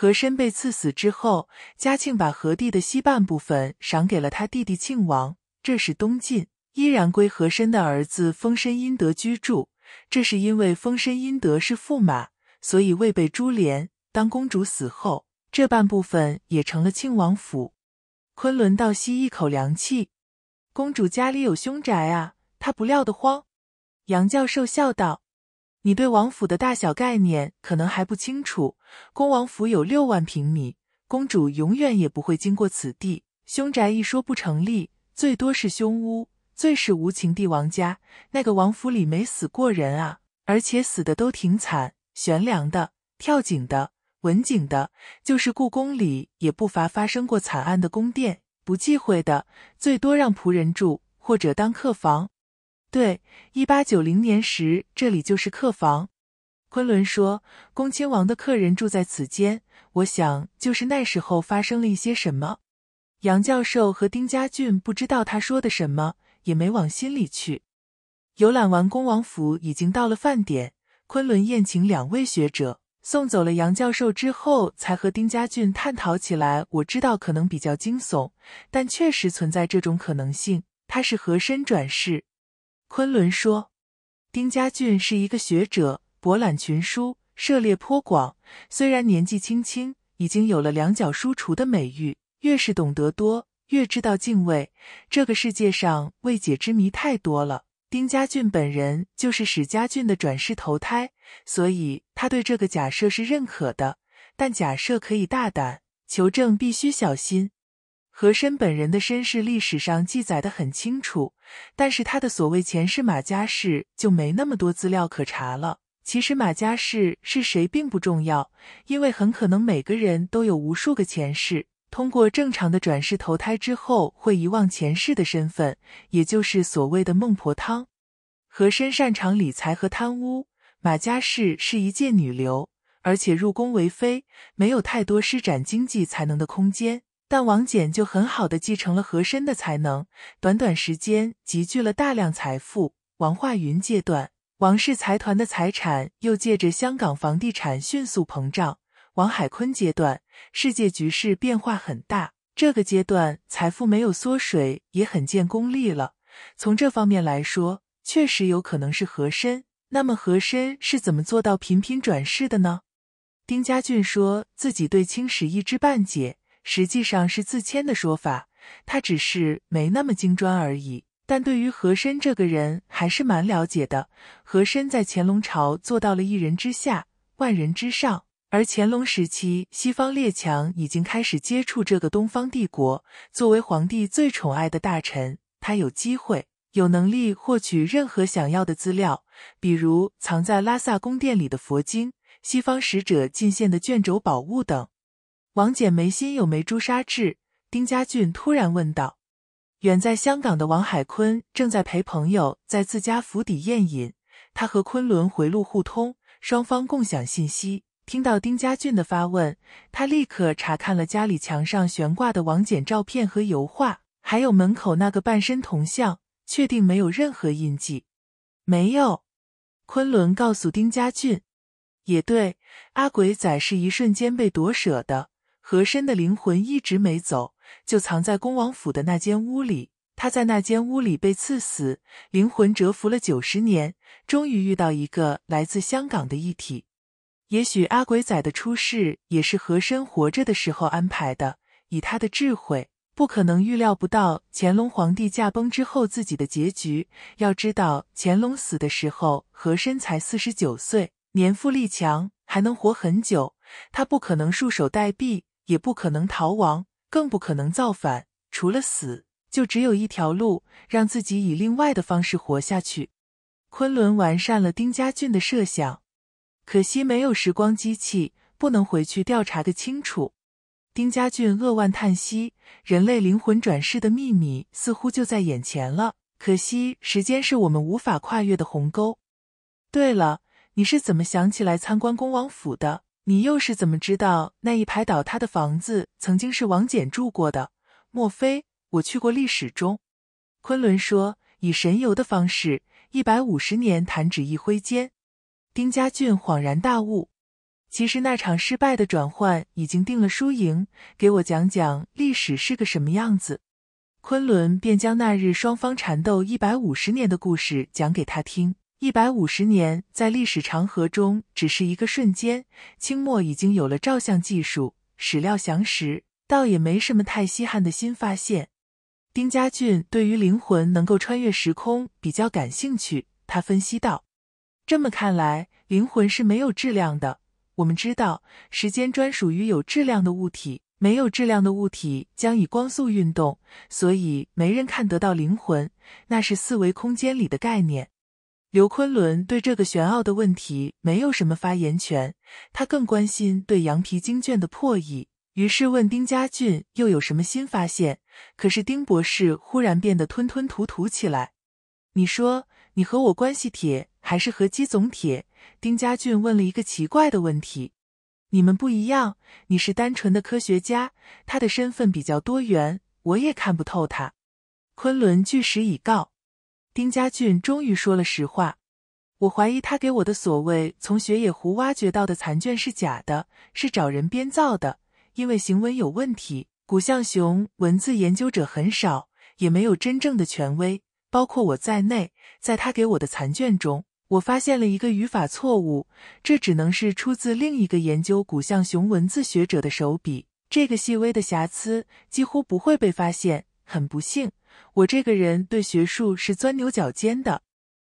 和珅被赐死之后，嘉庆把和帝的西半部分赏给了他弟弟庆王。这是东晋依然归和珅的儿子丰绅殷德居住，这是因为丰绅殷德是驸马，所以未被株连。当公主死后，这半部分也成了庆王府。昆仑倒吸一口凉气，公主家里有凶宅啊，她不料得慌。杨教授笑道。你对王府的大小概念可能还不清楚，恭王府有六万平米，公主永远也不会经过此地。凶宅一说不成立，最多是凶屋。最是无情帝王家，那个王府里没死过人啊，而且死的都挺惨，悬梁的、跳井的、文景的，就是故宫里也不乏发生过惨案的宫殿，不忌讳的，最多让仆人住或者当客房。对，一八九零年时，这里就是客房。昆仑说，恭亲王的客人住在此间，我想就是那时候发生了一些什么。杨教授和丁家俊不知道他说的什么，也没往心里去。游览完恭王府，已经到了饭点，昆仑宴请两位学者，送走了杨教授之后，才和丁家俊探讨起来。我知道可能比较惊悚，但确实存在这种可能性，他是和珅转世。昆仑说：“丁家俊是一个学者，博览群书，涉猎颇广。虽然年纪轻轻，已经有了两脚书橱的美誉。越是懂得多，越知道敬畏。这个世界上未解之谜太多了。丁家俊本人就是史家俊的转世投胎，所以他对这个假设是认可的。但假设可以大胆，求证必须小心。”和珅本人的身世，历史上记载的很清楚，但是他的所谓前世马家氏就没那么多资料可查了。其实马家氏是谁并不重要，因为很可能每个人都有无数个前世，通过正常的转世投胎之后会遗忘前世的身份，也就是所谓的孟婆汤。和珅擅长理财和贪污，马家氏是一介女流，而且入宫为妃，没有太多施展经济才能的空间。但王翦就很好的继承了和珅的才能，短短时间集聚了大量财富。王化云阶段，王氏财团的财产又借着香港房地产迅速膨胀。王海坤阶段，世界局势变化很大，这个阶段财富没有缩水，也很见功力了。从这方面来说，确实有可能是和珅。那么和珅是怎么做到频频转世的呢？丁家俊说自己对青史一知半解。实际上是自谦的说法，他只是没那么精专而已。但对于和珅这个人，还是蛮了解的。和珅在乾隆朝做到了一人之下，万人之上。而乾隆时期，西方列强已经开始接触这个东方帝国。作为皇帝最宠爱的大臣，他有机会、有能力获取任何想要的资料，比如藏在拉萨宫殿里的佛经、西方使者进献的卷轴宝物等。王翦眉心有眉朱砂痣。丁家俊突然问道：“远在香港的王海坤正在陪朋友在自家府邸宴饮，他和昆仑回路互通，双方共享信息。听到丁家俊的发问，他立刻查看了家里墙上悬挂的王翦照片和油画，还有门口那个半身铜像，确定没有任何印记。”“没有。”昆仑告诉丁家俊，“也对，阿鬼仔是一瞬间被夺舍的。”和珅的灵魂一直没走，就藏在恭王府的那间屋里。他在那间屋里被刺死，灵魂蛰伏了九十年，终于遇到一个来自香港的异体。也许阿鬼仔的出世也是和珅活着的时候安排的。以他的智慧，不可能预料不到乾隆皇帝驾崩之后自己的结局。要知道，乾隆死的时候，和珅才四十九岁，年富力强，还能活很久。他不可能束手待毙。也不可能逃亡，更不可能造反。除了死，就只有一条路，让自己以另外的方式活下去。昆仑完善了丁家俊的设想，可惜没有时光机器，不能回去调查个清楚。丁家俊扼腕叹息：“人类灵魂转世的秘密似乎就在眼前了，可惜时间是我们无法跨越的鸿沟。”对了，你是怎么想起来参观恭王府的？你又是怎么知道那一排倒塌的房子曾经是王翦住过的？莫非我去过历史中？昆仑说，以神游的方式，一百五十年，弹指一挥间。丁家俊恍然大悟，其实那场失败的转换已经定了输赢。给我讲讲历史是个什么样子？昆仑便将那日双方缠斗一百五十年的故事讲给他听。一百五十年，在历史长河中只是一个瞬间。清末已经有了照相技术，史料详实，倒也没什么太稀罕的新发现。丁家俊对于灵魂能够穿越时空比较感兴趣，他分析道：“这么看来，灵魂是没有质量的。我们知道，时间专属于有质量的物体，没有质量的物体将以光速运动，所以没人看得到灵魂。那是四维空间里的概念。”刘昆仑对这个玄奥的问题没有什么发言权，他更关心对羊皮经卷的破译，于是问丁家俊又有什么新发现？可是丁博士忽然变得吞吞吐吐起来。你说你和我关系铁，还是和姬总铁？丁家俊问了一个奇怪的问题。你们不一样，你是单纯的科学家，他的身份比较多元，我也看不透他。昆仑据实以告。丁家俊终于说了实话。我怀疑他给我的所谓从雪野湖挖掘到的残卷是假的，是找人编造的，因为行文有问题。古象雄文字研究者很少，也没有真正的权威，包括我在内。在他给我的残卷中，我发现了一个语法错误，这只能是出自另一个研究古象雄文字学者的手笔。这个细微的瑕疵几乎不会被发现。很不幸，我这个人对学术是钻牛角尖的。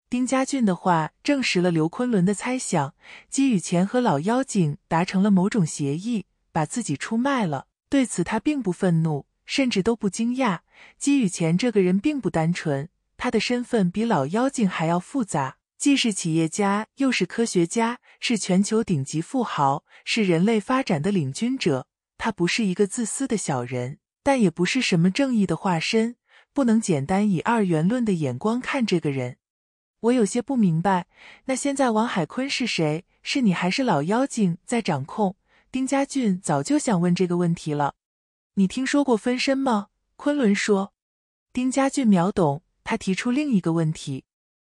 丁家俊的话证实了刘昆仑的猜想：姬雨前和老妖精达成了某种协议，把自己出卖了。对此，他并不愤怒，甚至都不惊讶。姬雨前这个人并不单纯，他的身份比老妖精还要复杂，既是企业家，又是科学家，是全球顶级富豪，是人类发展的领军者。他不是一个自私的小人。但也不是什么正义的化身，不能简单以二元论的眼光看这个人。我有些不明白，那现在王海坤是谁？是你还是老妖精在掌控？丁家俊早就想问这个问题了。你听说过分身吗？昆仑说。丁家俊秒懂，他提出另一个问题：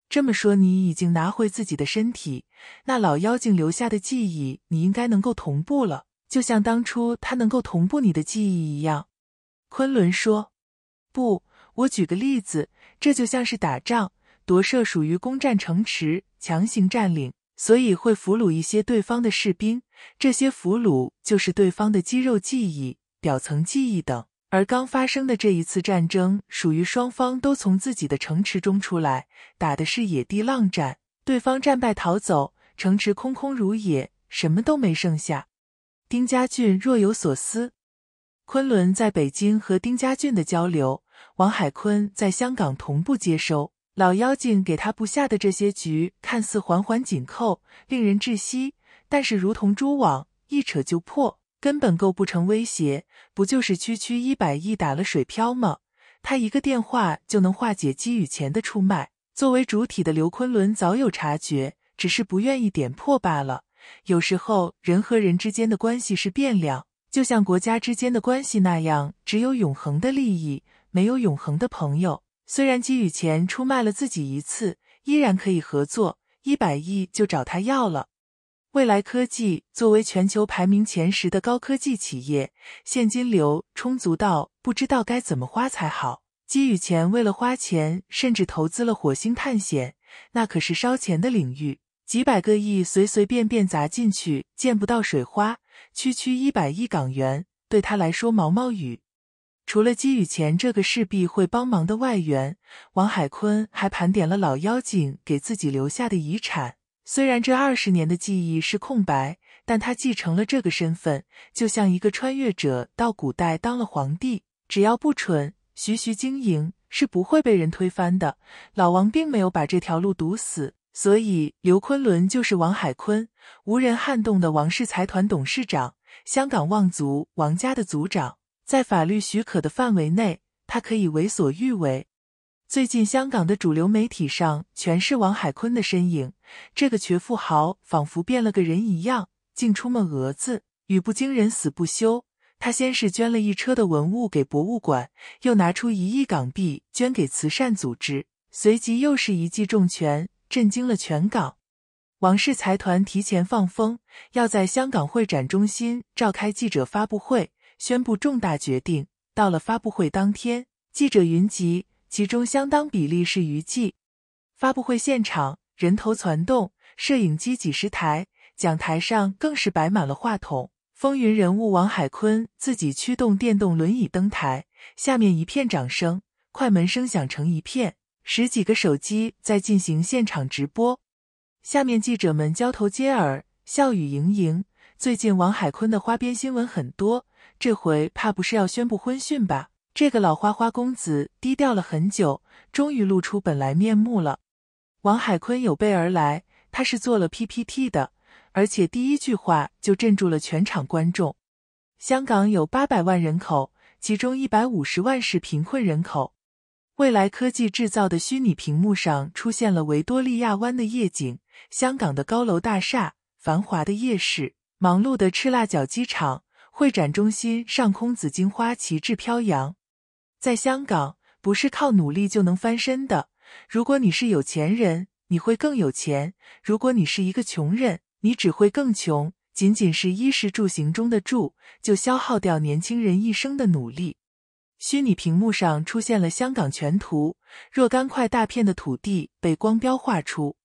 这么说，你已经拿回自己的身体，那老妖精留下的记忆，你应该能够同步了，就像当初他能够同步你的记忆一样。昆仑说：“不，我举个例子，这就像是打仗，夺舍属于攻占城池，强行占领，所以会俘虏一些对方的士兵，这些俘虏就是对方的肌肉记忆、表层记忆等。而刚发生的这一次战争，属于双方都从自己的城池中出来，打的是野地浪战，对方战败逃走，城池空空如也，什么都没剩下。”丁家俊若有所思。昆仑在北京和丁家俊的交流，王海坤在香港同步接收。老妖精给他布下的这些局，看似环环紧扣，令人窒息，但是如同蛛网，一扯就破，根本构不成威胁。不就是区区一百亿打了水漂吗？他一个电话就能化解姬雨钱的出卖。作为主体的刘昆仑早有察觉，只是不愿意点破罢了。有时候，人和人之间的关系是变量。就像国家之间的关系那样，只有永恒的利益，没有永恒的朋友。虽然姬雨前出卖了自己一次，依然可以合作。一百亿就找他要了。未来科技作为全球排名前十的高科技企业，现金流充足到不知道该怎么花才好。姬雨前为了花钱，甚至投资了火星探险，那可是烧钱的领域，几百个亿随随便便砸进去，见不到水花。区区一百亿港元对他来说毛毛雨。除了给予钱这个势必会帮忙的外援，王海坤还盘点了老妖精给自己留下的遗产。虽然这二十年的记忆是空白，但他继承了这个身份，就像一个穿越者到古代当了皇帝。只要不蠢，徐徐经营是不会被人推翻的。老王并没有把这条路堵死。所以，刘昆仑就是王海坤，无人撼动的王氏财团董事长，香港望族王家的族长。在法律许可的范围内，他可以为所欲为。最近，香港的主流媒体上全是王海坤的身影。这个瘸富豪仿佛变了个人一样，竟出没蛾子，语不惊人死不休。他先是捐了一车的文物给博物馆，又拿出一亿港币捐给慈善组织，随即又是一记重拳。震惊了全港，王氏财团提前放风，要在香港会展中心召开记者发布会，宣布重大决定。到了发布会当天，记者云集，其中相当比例是娱记。发布会现场人头攒动，摄影机几十台，讲台上更是摆满了话筒。风云人物王海坤自己驱动电动轮椅登台，下面一片掌声，快门声响成一片。十几个手机在进行现场直播，下面记者们交头接耳，笑语盈盈。最近王海坤的花边新闻很多，这回怕不是要宣布婚讯吧？这个老花花公子低调了很久，终于露出本来面目了。王海坤有备而来，他是做了 PPT 的，而且第一句话就镇住了全场观众。香港有八百万人口，其中一百五十万是贫困人口。未来科技制造的虚拟屏幕上出现了维多利亚湾的夜景，香港的高楼大厦、繁华的夜市、忙碌的赤辣角机场会展中心上空，紫荆花旗帜飘扬。在香港，不是靠努力就能翻身的。如果你是有钱人，你会更有钱；如果你是一个穷人，你只会更穷。仅仅是衣食住行中的住，就消耗掉年轻人一生的努力。虚拟屏幕上出现了香港全图，若干块大片的土地被光标画出。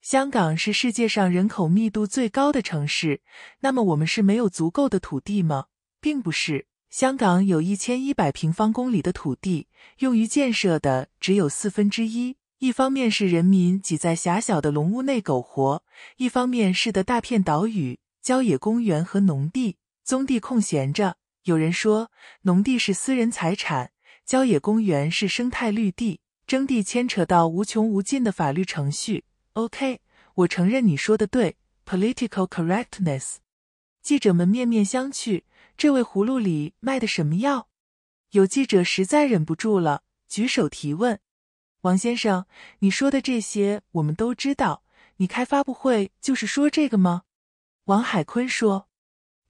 香港是世界上人口密度最高的城市，那么我们是没有足够的土地吗？并不是，香港有一千一百平方公里的土地，用于建设的只有四分之一。一方面是人民挤在狭小的笼屋内苟活，一方面是的大片岛屿、郊野公园和农地、宗地空闲着。有人说，农地是私人财产，郊野公园是生态绿地，征地牵扯到无穷无尽的法律程序。OK，我承认你说的对，political correctness。记者们面面相觑，这位葫芦里卖的什么药？有记者实在忍不住了，举手提问：“王先生，你说的这些我们都知道，你开发布会就是说这个吗？”王海坤说。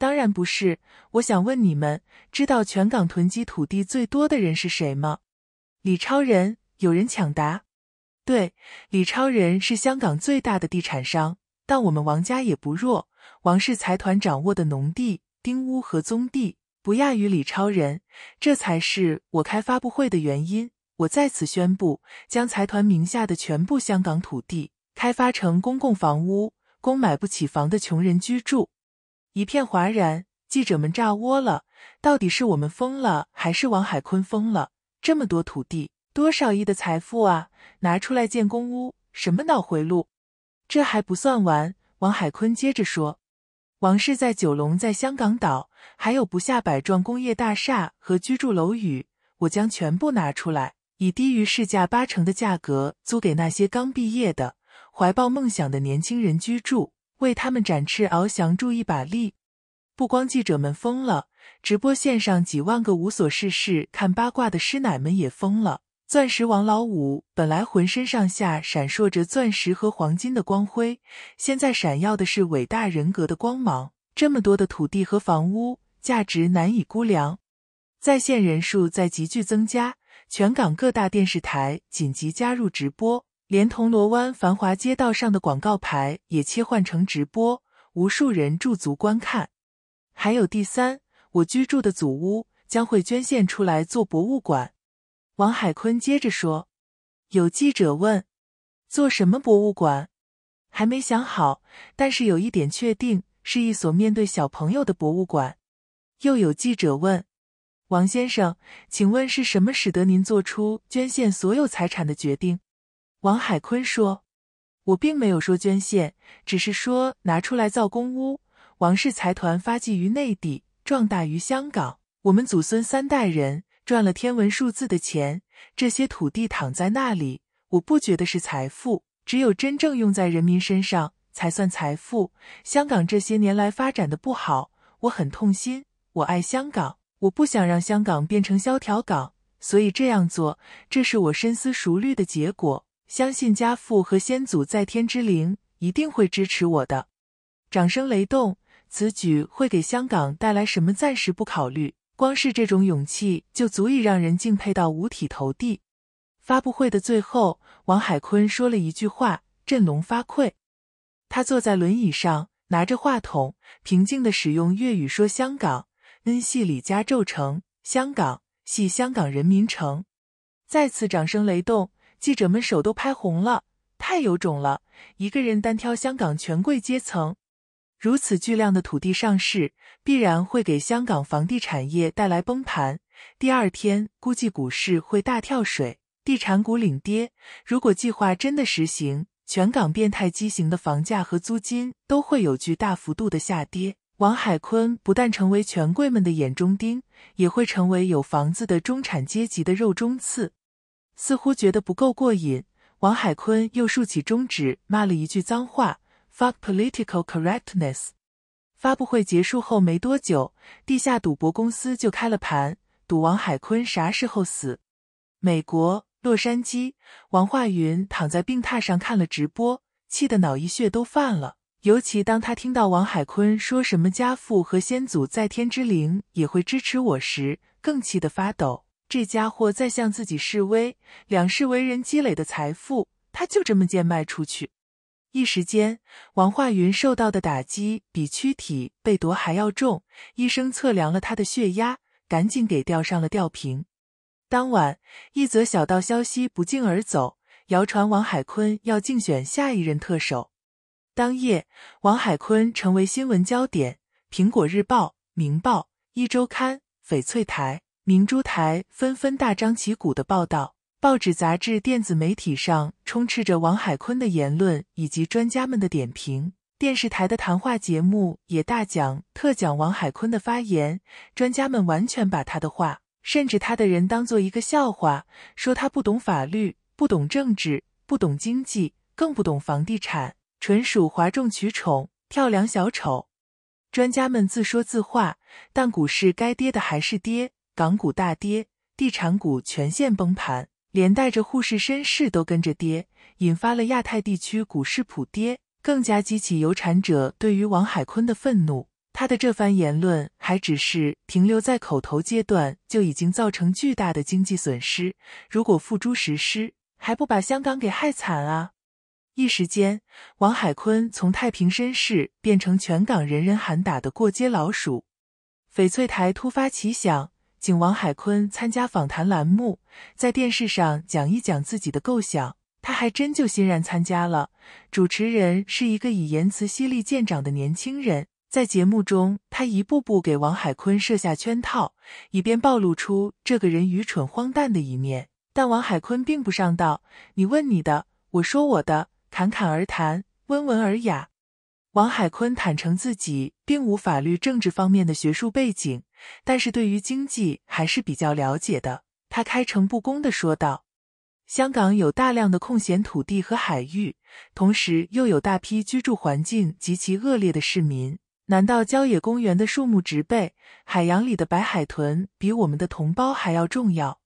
当然不是，我想问你们，知道全港囤积土地最多的人是谁吗？李超人。有人抢答，对，李超人是香港最大的地产商，但我们王家也不弱，王氏财团掌握的农地、丁屋和宗地不亚于李超人，这才是我开发布会的原因。我再次宣布，将财团名下的全部香港土地开发成公共房屋，供买不起房的穷人居住。一片哗然，记者们炸窝了。到底是我们疯了，还是王海坤疯了？这么多土地，多少亿的财富啊，拿出来建公屋，什么脑回路？这还不算完，王海坤接着说：“王氏在九龙，在香港岛，还有不下百幢工业大厦和居住楼宇，我将全部拿出来，以低于市价八成的价格租给那些刚毕业的、怀抱梦想的年轻人居住。”为他们展翅翱翔，助一把力！不光记者们疯了，直播线上几万个无所事事看八卦的师奶们也疯了。钻石王老五本来浑身上下闪烁着钻石和黄金的光辉，现在闪耀的是伟大人格的光芒。这么多的土地和房屋，价值难以估量。在线人数在急剧增加，全港各大电视台紧急加入直播。连铜锣湾繁华街道上的广告牌也切换成直播，无数人驻足观看。还有第三，我居住的祖屋将会捐献出来做博物馆。王海坤接着说：“有记者问，做什么博物馆？还没想好，但是有一点确定，是一所面对小朋友的博物馆。”又有记者问：“王先生，请问是什么使得您做出捐献所有财产的决定？”王海坤说：“我并没有说捐献，只是说拿出来造公屋。王氏财团发迹于内地，壮大于香港，我们祖孙三代人赚了天文数字的钱，这些土地躺在那里，我不觉得是财富。只有真正用在人民身上，才算财富。香港这些年来发展的不好，我很痛心。我爱香港，我不想让香港变成萧条港，所以这样做，这是我深思熟虑的结果。”相信家父和先祖在天之灵一定会支持我的。掌声雷动，此举会给香港带来什么暂时不考虑，光是这种勇气就足以让人敬佩到五体投地。发布会的最后，王海坤说了一句话，振聋发聩。他坐在轮椅上，拿着话筒，平静地使用粤语说：“香港恩系李家洲城，香港系香港人民城。”再次掌声雷动。记者们手都拍红了，太有种了！一个人单挑香港权贵阶层，如此巨量的土地上市，必然会给香港房地产业带来崩盘。第二天估计股市会大跳水，地产股领跌。如果计划真的实行，全港变态畸形的房价和租金都会有巨大幅度的下跌。王海坤不但成为权贵们的眼中钉，也会成为有房子的中产阶级的肉中刺。似乎觉得不够过瘾，王海坤又竖起中指，骂了一句脏话：“fuck political correctness。”发布会结束后没多久，地下赌博公司就开了盘，赌王海坤啥时候死。美国洛杉矶，王化云躺在病榻上看了直播，气得脑溢血都犯了。尤其当他听到王海坤说什么家父和先祖在天之灵也会支持我时，更气得发抖。这家伙在向自己示威。两世为人积累的财富，他就这么贱卖出去。一时间，王化云受到的打击比躯体被夺还要重。医生测量了他的血压，赶紧给吊上了吊瓶。当晚，一则小道消息不胫而走，谣传王海坤要竞选下一任特首。当夜，王海坤成为新闻焦点，《苹果日报》《明报》《一周刊》《翡翠台》。明珠台纷纷大张旗鼓的报道，报纸、杂志、电子媒体上充斥着王海坤的言论以及专家们的点评。电视台的谈话节目也大讲特讲王海坤的发言。专家们完全把他的话，甚至他的人当做一个笑话，说他不懂法律、不懂政治、不懂经济，更不懂房地产，纯属哗众取宠、跳梁小丑。专家们自说自话，但股市该跌的还是跌。港股大跌，地产股全线崩盘，连带着沪市、深市都跟着跌，引发了亚太地区股市普跌，更加激起有产者对于王海坤的愤怒。他的这番言论还只是停留在口头阶段，就已经造成巨大的经济损失。如果付诸实施，还不把香港给害惨啊！一时间，王海坤从太平绅士变成全港人人喊打的过街老鼠。翡翠台突发奇想。请王海坤参加访谈栏目，在电视上讲一讲自己的构想，他还真就欣然参加了。主持人是一个以言辞犀利见长的年轻人，在节目中，他一步步给王海坤设下圈套，以便暴露出这个人愚蠢荒诞的一面。但王海坤并不上道，你问你的，我说我的，侃侃而谈，温文尔雅。王海坤坦诚自己并无法律、政治方面的学术背景。但是对于经济还是比较了解的，他开诚布公地说道：“香港有大量的空闲土地和海域，同时又有大批居住环境极其恶劣的市民。难道郊野公园的树木植被、海洋里的白海豚比我们的同胞还要重要？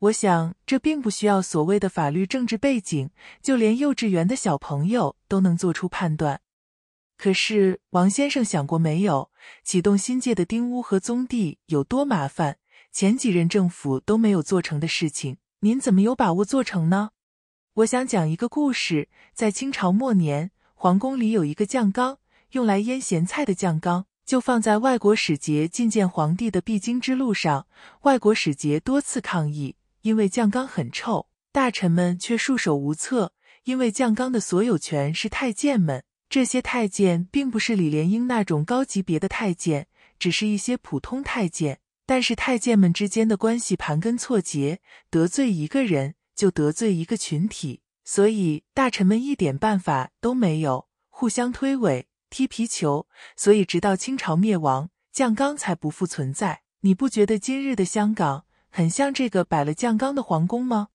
我想这并不需要所谓的法律政治背景，就连幼稚园的小朋友都能做出判断。”可是王先生想过没有，启动新界的丁屋和宗地有多麻烦？前几任政府都没有做成的事情，您怎么有把握做成呢？我想讲一个故事，在清朝末年，皇宫里有一个酱缸，用来腌咸菜的酱缸，就放在外国使节觐见皇帝的必经之路上。外国使节多次抗议，因为酱缸很臭，大臣们却束手无策，因为酱缸的所有权是太监们。这些太监并不是李莲英那种高级别的太监，只是一些普通太监。但是太监们之间的关系盘根错节，得罪一个人就得罪一个群体，所以大臣们一点办法都没有，互相推诿、踢皮球。所以直到清朝灭亡，酱缸才不复存在。你不觉得今日的香港很像这个摆了酱缸的皇宫吗？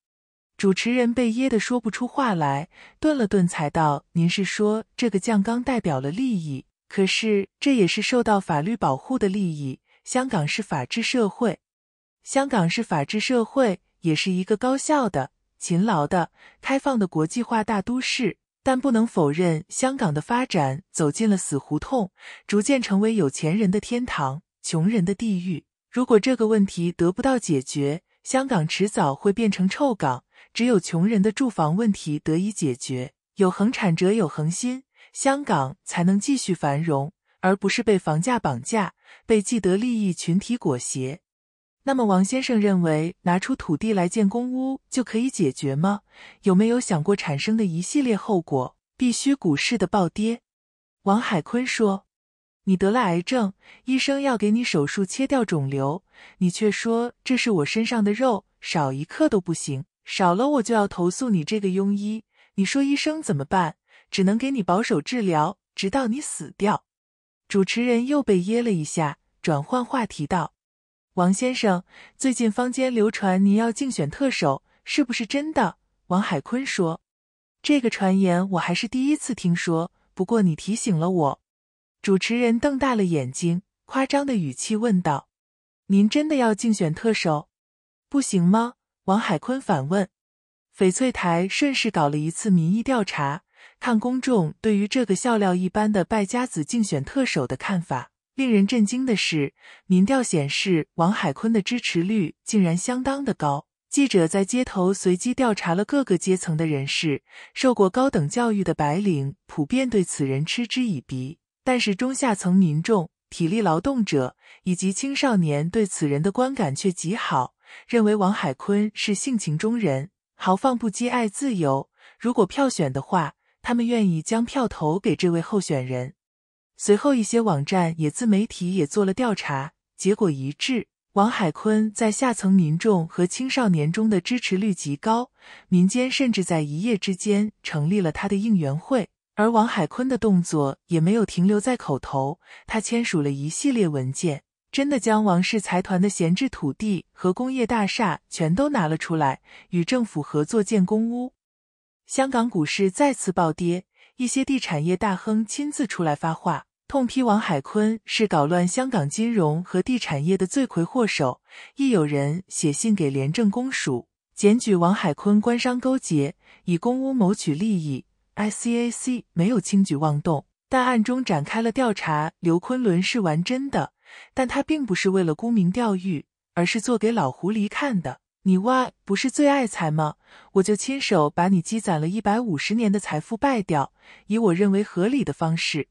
主持人被噎得说不出话来，顿了顿才道：“您是说这个酱缸代表了利益？可是这也是受到法律保护的利益。香港是法治社会，香港是法治社会，也是一个高效的、勤劳的、开放的国际化大都市。但不能否认，香港的发展走进了死胡同，逐渐成为有钱人的天堂、穷人的地狱。如果这个问题得不到解决，香港迟早会变成臭港。”只有穷人的住房问题得以解决，有恒产者有恒心，香港才能继续繁荣，而不是被房价绑架、被既得利益群体裹挟。那么，王先生认为拿出土地来建公屋就可以解决吗？有没有想过产生的一系列后果？必须股市的暴跌。王海坤说：“你得了癌症，医生要给你手术切掉肿瘤，你却说这是我身上的肉，少一克都不行。”少了我就要投诉你这个庸医。你说医生怎么办？只能给你保守治疗，直到你死掉。主持人又被噎了一下，转换话题道：“王先生，最近坊间流传您要竞选特首，是不是真的？”王海坤说：“这个传言我还是第一次听说。不过你提醒了我。”主持人瞪大了眼睛，夸张的语气问道：“您真的要竞选特首？不行吗？”王海坤反问：“翡翠台顺势搞了一次民意调查，看公众对于这个笑料一般的败家子竞选特首的看法。令人震惊的是，民调显示王海坤的支持率竟然相当的高。记者在街头随机调查了各个阶层的人士，受过高等教育的白领普遍对此人嗤之以鼻，但是中下层民众、体力劳动者以及青少年对此人的观感却极好。”认为王海坤是性情中人，豪放不羁，爱自由。如果票选的话，他们愿意将票投给这位候选人。随后，一些网站也自媒体也做了调查，结果一致。王海坤在下层民众和青少年中的支持率极高，民间甚至在一夜之间成立了他的应援会。而王海坤的动作也没有停留在口头，他签署了一系列文件。真的将王氏财团的闲置土地和工业大厦全都拿了出来，与政府合作建公屋。香港股市再次暴跌，一些地产业大亨亲自出来发话，痛批王海坤是搞乱香港金融和地产业的罪魁祸首。亦有人写信给廉政公署检举王海坤官商勾结，以公屋谋取利益。i C A C 没有轻举妄动，但暗中展开了调查。刘昆仑是玩真的。但他并不是为了沽名钓誉，而是做给老狐狸看的。你外不是最爱财吗？我就亲手把你积攒了一百五十年的财富败掉，以我认为合理的方式。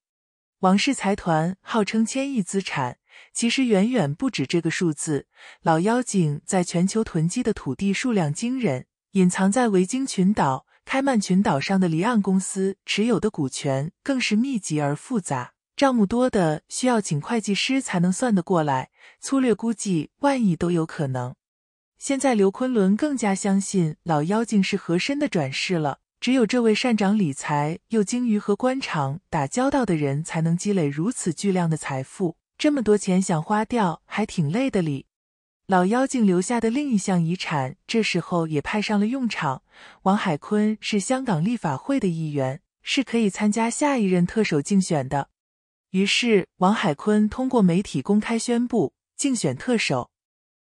王氏财团号称千亿资产，其实远远不止这个数字。老妖精在全球囤积的土地数量惊人，隐藏在维京群岛、开曼群岛上的离岸公司持有的股权更是密集而复杂。账目多的需要请会计师才能算得过来，粗略估计万亿都有可能。现在刘昆仑更加相信老妖精是和珅的转世了。只有这位擅长理财又精于和官场打交道的人，才能积累如此巨量的财富。这么多钱想花掉还挺累的哩。老妖精留下的另一项遗产，这时候也派上了用场。王海坤是香港立法会的议员，是可以参加下一任特首竞选的。于是，王海坤通过媒体公开宣布竞选特首。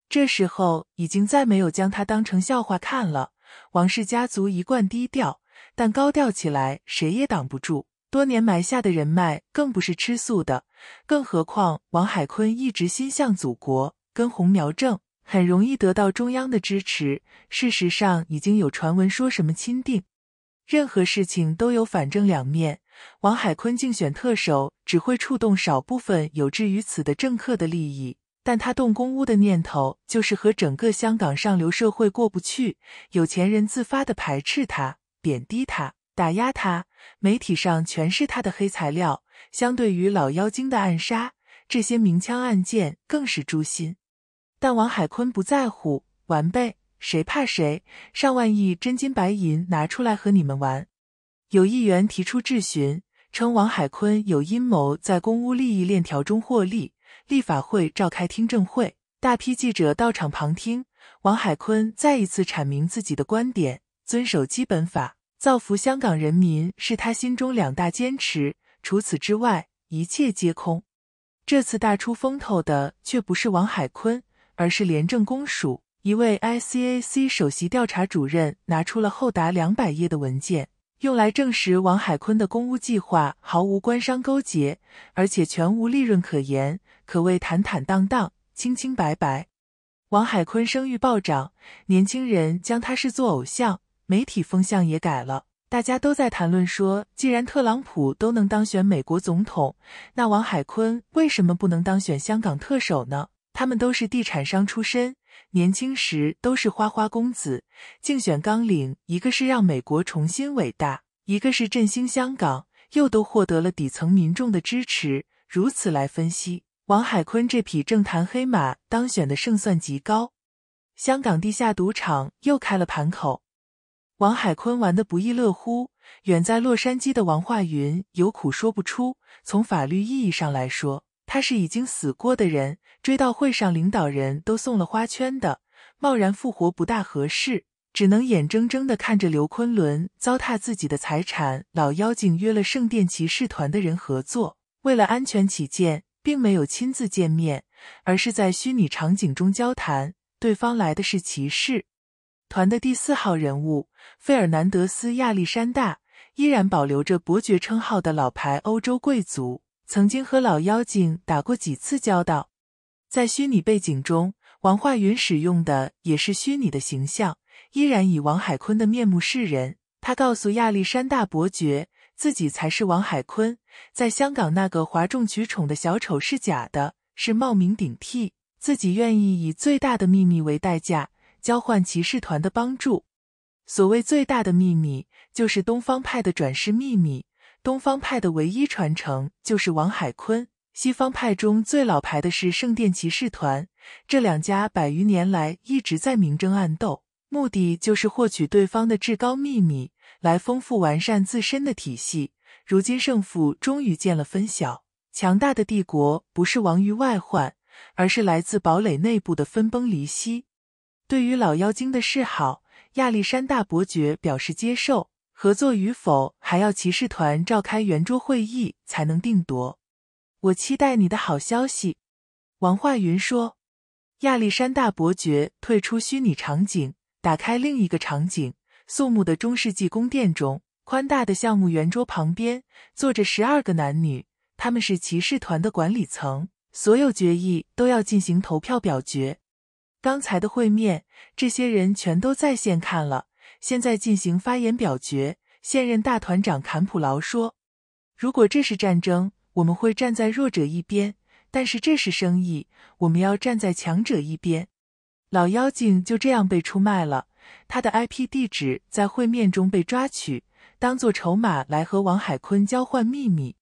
这时候，已经再没有将他当成笑话看了。王氏家族一贯低调，但高调起来，谁也挡不住。多年埋下的人脉，更不是吃素的。更何况，王海坤一直心向祖国，跟红苗正，很容易得到中央的支持。事实上，已经有传闻说什么钦定。任何事情都有反正两面。王海坤竞选特首只会触动少部分有志于此的政客的利益，但他动公屋的念头就是和整个香港上流社会过不去。有钱人自发的排斥他、贬低他、打压他，媒体上全是他的黑材料。相对于老妖精的暗杀，这些明枪暗箭更是诛心。但王海坤不在乎，玩呗，谁怕谁？上万亿真金白银拿出来和你们玩。有议员提出质询，称王海坤有阴谋在公屋利益链条中获利。立法会召开听证会，大批记者到场旁听。王海坤再一次阐明自己的观点：遵守基本法、造福香港人民是他心中两大坚持。除此之外，一切皆空。这次大出风头的却不是王海坤，而是廉政公署一位 I C A C 首席调查主任拿出了厚达两百页的文件。用来证实王海坤的公务计划毫无官商勾结，而且全无利润可言，可谓坦坦荡荡、清清白白。王海坤声誉暴涨，年轻人将他视作偶像，媒体风向也改了，大家都在谈论说：既然特朗普都能当选美国总统，那王海坤为什么不能当选香港特首呢？他们都是地产商出身。年轻时都是花花公子，竞选纲领一个是让美国重新伟大，一个是振兴香港，又都获得了底层民众的支持。如此来分析，王海坤这匹政坛黑马当选的胜算极高。香港地下赌场又开了盘口，王海坤玩得不亦乐乎。远在洛杉矶的王化云有苦说不出。从法律意义上来说，他是已经死过的人。追悼会上，领导人都送了花圈的，贸然复活不大合适，只能眼睁睁的看着刘昆仑糟蹋自己的财产。老妖精约了圣殿骑士团的人合作，为了安全起见，并没有亲自见面，而是在虚拟场景中交谈。对方来的是骑士团的第四号人物费尔南德斯亚历山大，依然保留着伯爵称号的老牌欧洲贵族，曾经和老妖精打过几次交道。在虚拟背景中，王化云使用的也是虚拟的形象，依然以王海坤的面目示人。他告诉亚历山大伯爵，自己才是王海坤，在香港那个哗众取宠的小丑是假的，是冒名顶替。自己愿意以最大的秘密为代价，交换骑士团的帮助。所谓最大的秘密，就是东方派的转世秘密。东方派的唯一传承，就是王海坤。西方派中最老牌的是圣殿骑士团，这两家百余年来一直在明争暗斗，目的就是获取对方的至高秘密，来丰富完善自身的体系。如今胜负终于见了分晓。强大的帝国不是亡于外患，而是来自堡垒内部的分崩离析。对于老妖精的示好，亚历山大伯爵表示接受，合作与否还要骑士团召开圆桌会议才能定夺。我期待你的好消息，王化云说。亚历山大伯爵退出虚拟场景，打开另一个场景。肃穆的中世纪宫殿中，宽大的橡木圆桌旁边坐着十二个男女，他们是骑士团的管理层。所有决议都要进行投票表决。刚才的会面，这些人全都在线看了。现在进行发言表决。现任大团长坎普劳说：“如果这是战争。”我们会站在弱者一边，但是这是生意，我们要站在强者一边。老妖精就这样被出卖了，他的 IP 地址在会面中被抓取，当做筹码来和王海坤交换秘密。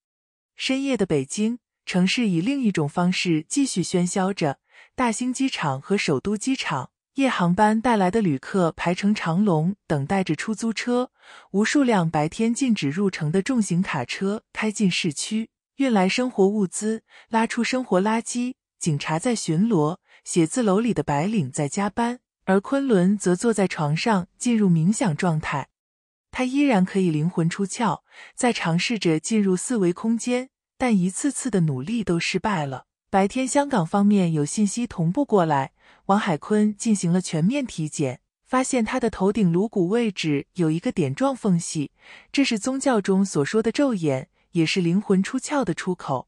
深夜的北京，城市以另一种方式继续喧嚣着。大兴机场和首都机场夜航班带来的旅客排成长龙，等待着出租车。无数辆白天禁止入城的重型卡车开进市区。运来生活物资，拉出生活垃圾。警察在巡逻，写字楼里的白领在加班，而昆仑则坐在床上进入冥想状态。他依然可以灵魂出窍，在尝试着进入四维空间，但一次次的努力都失败了。白天，香港方面有信息同步过来，王海坤进行了全面体检，发现他的头顶颅骨位置有一个点状缝隙，这是宗教中所说的咒眼。也是灵魂出窍的出口。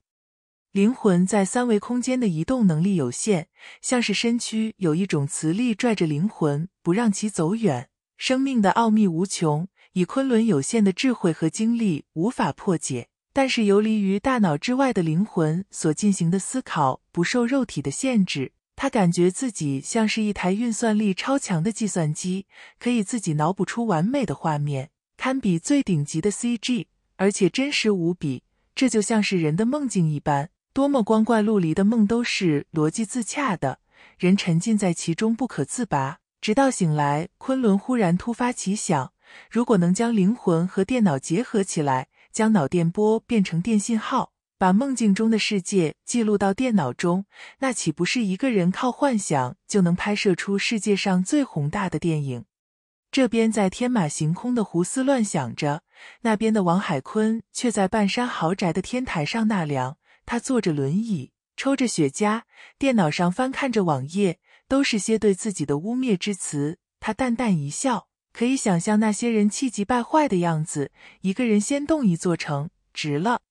灵魂在三维空间的移动能力有限，像是身躯有一种磁力拽着灵魂，不让其走远。生命的奥秘无穷，以昆仑有限的智慧和精力无法破解。但是游离于大脑之外的灵魂所进行的思考，不受肉体的限制。他感觉自己像是一台运算力超强的计算机，可以自己脑补出完美的画面，堪比最顶级的 CG。而且真实无比，这就像是人的梦境一般，多么光怪陆离的梦都是逻辑自洽的，人沉浸在其中不可自拔，直到醒来。昆仑忽然突发奇想：如果能将灵魂和电脑结合起来，将脑电波变成电信号，把梦境中的世界记录到电脑中，那岂不是一个人靠幻想就能拍摄出世界上最宏大的电影？这边在天马行空的胡思乱想着。那边的王海坤却在半山豪宅的天台上纳凉，他坐着轮椅，抽着雪茄，电脑上翻看着网页，都是些对自己的污蔑之词。他淡淡一笑，可以想象那些人气急败坏的样子。一个人先动一座城，值了。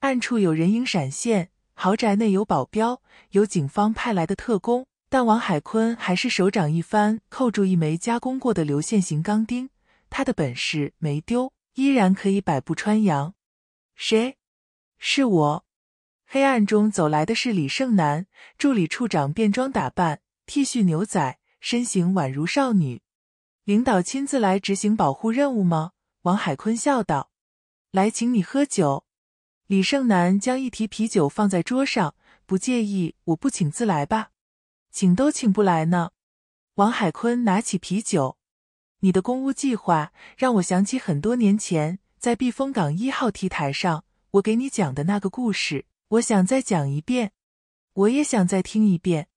暗处有人影闪现，豪宅内有保镖，有警方派来的特工，但王海坤还是手掌一翻，扣住一枚加工过的流线型钢钉，他的本事没丢。依然可以百步穿杨，谁？是我。黑暗中走来的是李胜男，助理处长变装打扮，T 恤牛仔，身形宛如少女。领导亲自来执行保护任务吗？王海坤笑道：“来，请你喝酒。”李胜男将一提啤酒放在桌上，不介意我不请自来吧？请都请不来呢。王海坤拿起啤酒。你的公屋计划让我想起很多年前在避风港一号 T 台上，我给你讲的那个故事。我想再讲一遍，我也想再听一遍。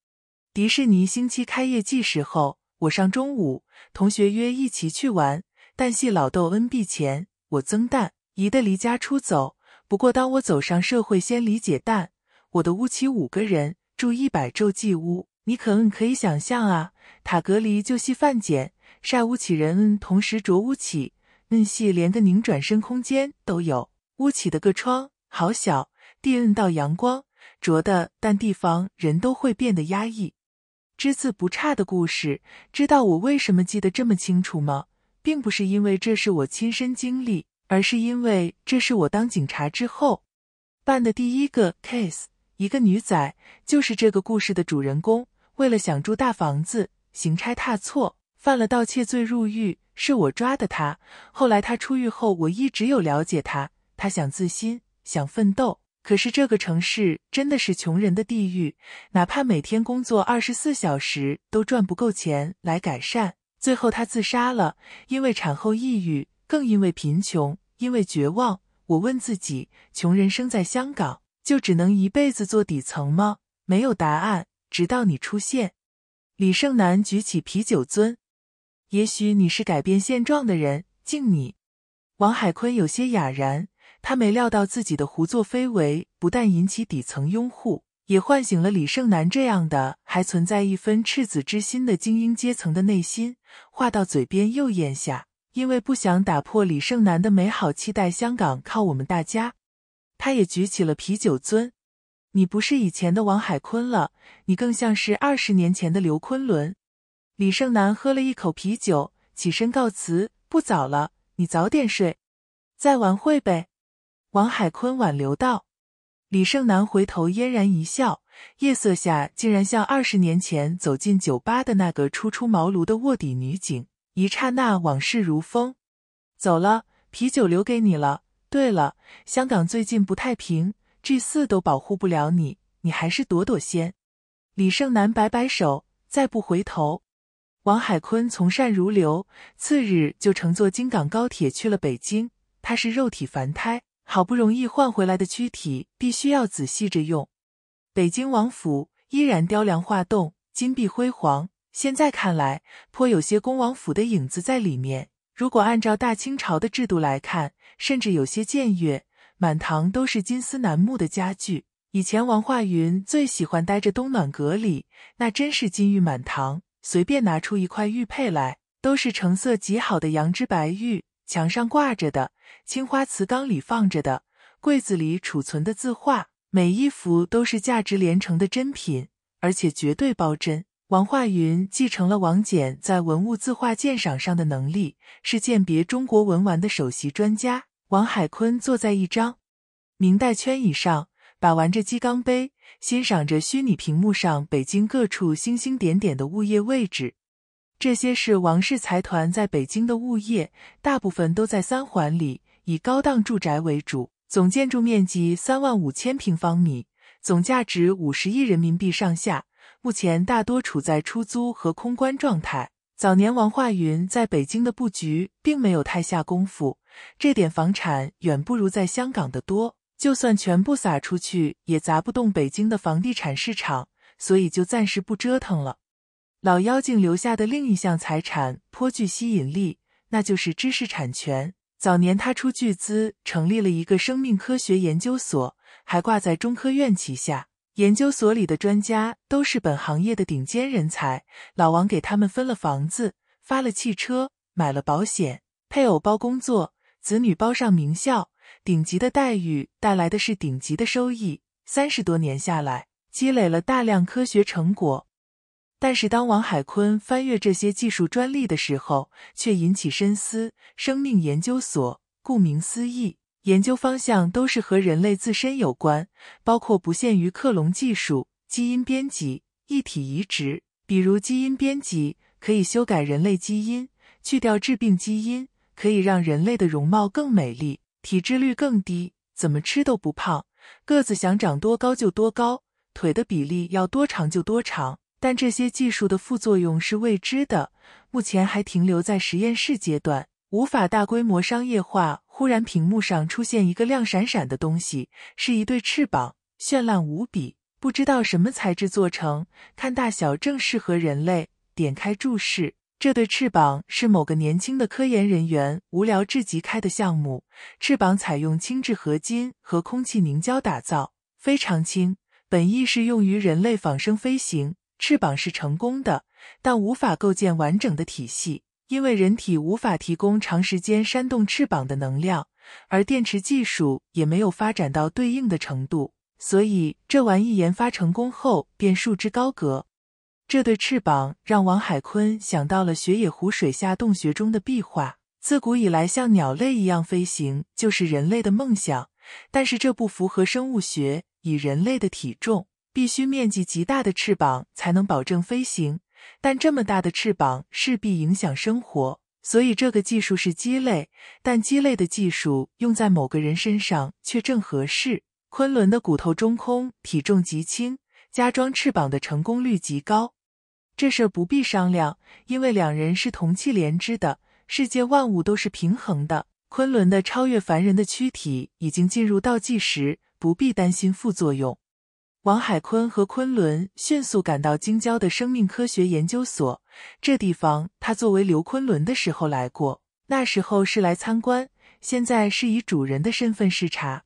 迪士尼星期开业季时候，我上中午，同学约一起去玩，但系老豆恩畀钱，我曾蛋姨的离家出走。不过当我走上社会，先理解蛋我的屋企五个人住一百昼记屋，你可嗯可以想象啊，塔隔离就系犯贱。晒屋起人，同时着屋起，嗯，系连个拧转身空间都有。屋起的个窗好小，地摁到阳光着的，但地方人都会变得压抑。只字不差的故事，知道我为什么记得这么清楚吗？并不是因为这是我亲身经历，而是因为这是我当警察之后办的第一个 case。一个女仔，就是这个故事的主人公，为了想住大房子，行差踏错。犯了盗窃罪入狱，是我抓的他。后来他出狱后，我一直有了解他。他想自新，想奋斗，可是这个城市真的是穷人的地狱，哪怕每天工作二十四小时，都赚不够钱来改善。最后他自杀了，因为产后抑郁，更因为贫穷，因为绝望。我问自己：穷人生在香港，就只能一辈子做底层吗？没有答案，直到你出现。李胜男举起啤酒樽。也许你是改变现状的人，敬你。王海坤有些哑然，他没料到自己的胡作非为不但引起底层拥护，也唤醒了李胜男这样的还存在一分赤子之心的精英阶层的内心。话到嘴边又咽下，因为不想打破李胜男的美好期待。香港靠我们大家，他也举起了啤酒樽。你不是以前的王海坤了，你更像是二十年前的刘昆仑。李胜男喝了一口啤酒，起身告辞。不早了，你早点睡。再玩会呗，王海坤挽留道。李胜男回头嫣然一笑，夜色下竟然像二十年前走进酒吧的那个初出茅庐的卧底女警。一刹那，往事如风。走了，啤酒留给你了。对了，香港最近不太平，G 四都保护不了你，你还是躲躲先。李胜男摆摆手，再不回头。王海坤从善如流，次日就乘坐京港高铁去了北京。他是肉体凡胎，好不容易换回来的躯体，必须要仔细着用。北京王府依然雕梁画栋、金碧辉煌，现在看来颇有些恭王府的影子在里面。如果按照大清朝的制度来看，甚至有些僭越。满堂都是金丝楠木的家具，以前王化云最喜欢待着东暖阁里，那真是金玉满堂。随便拿出一块玉佩来，都是成色极好的羊脂白玉。墙上挂着的，青花瓷缸里放着的，柜子里储存的字画，每一幅都是价值连城的珍品，而且绝对包真。王化云继承了王简在文物字画鉴赏上的能力，是鉴别中国文玩的首席专家。王海坤坐在一张明代圈椅上。把玩着鸡缸杯，欣赏着虚拟屏幕上北京各处星星点点的物业位置。这些是王氏财团在北京的物业，大部分都在三环里，以高档住宅为主，总建筑面积三万五千平方米，总价值五十亿人民币上下。目前大多处在出租和空关状态。早年王化云在北京的布局并没有太下功夫，这点房产远不如在香港的多。就算全部撒出去，也砸不动北京的房地产市场，所以就暂时不折腾了。老妖精留下的另一项财产颇具吸引力，那就是知识产权。早年他出巨资成立了一个生命科学研究所，还挂在中科院旗下。研究所里的专家都是本行业的顶尖人才。老王给他们分了房子，发了汽车，买了保险，配偶包工作，子女包上名校。顶级的待遇带来的是顶级的收益。三十多年下来，积累了大量科学成果。但是，当王海坤翻阅这些技术专利的时候，却引起深思。生命研究所，顾名思义，研究方向都是和人类自身有关，包括不限于克隆技术、基因编辑、异体移植。比如，基因编辑可以修改人类基因，去掉致病基因，可以让人类的容貌更美丽。体脂率更低，怎么吃都不胖，个子想长多高就多高，腿的比例要多长就多长。但这些技术的副作用是未知的，目前还停留在实验室阶段，无法大规模商业化。忽然，屏幕上出现一个亮闪闪的东西，是一对翅膀，绚烂无比，不知道什么材质做成，看大小正适合人类。点开注释。这对翅膀是某个年轻的科研人员无聊至极开的项目。翅膀采用轻质合金和空气凝胶打造，非常轻。本意是用于人类仿生飞行。翅膀是成功的，但无法构建完整的体系，因为人体无法提供长时间扇动翅膀的能量，而电池技术也没有发展到对应的程度。所以，这玩意研发成功后便束之高阁。这对翅膀让王海坤想到了雪野湖水下洞穴中的壁画。自古以来，像鸟类一样飞行就是人类的梦想，但是这不符合生物学。以人类的体重，必须面积极大的翅膀才能保证飞行，但这么大的翅膀势必影响生活，所以这个技术是鸡肋。但鸡肋的技术用在某个人身上却正合适。昆仑的骨头中空，体重极轻，加装翅膀的成功率极高。这事儿不必商量，因为两人是同气连枝的，世界万物都是平衡的。昆仑的超越凡人的躯体已经进入倒计时，不必担心副作用。王海坤和昆仑迅速赶到京郊的生命科学研究所，这地方他作为刘昆仑的时候来过，那时候是来参观，现在是以主人的身份视察。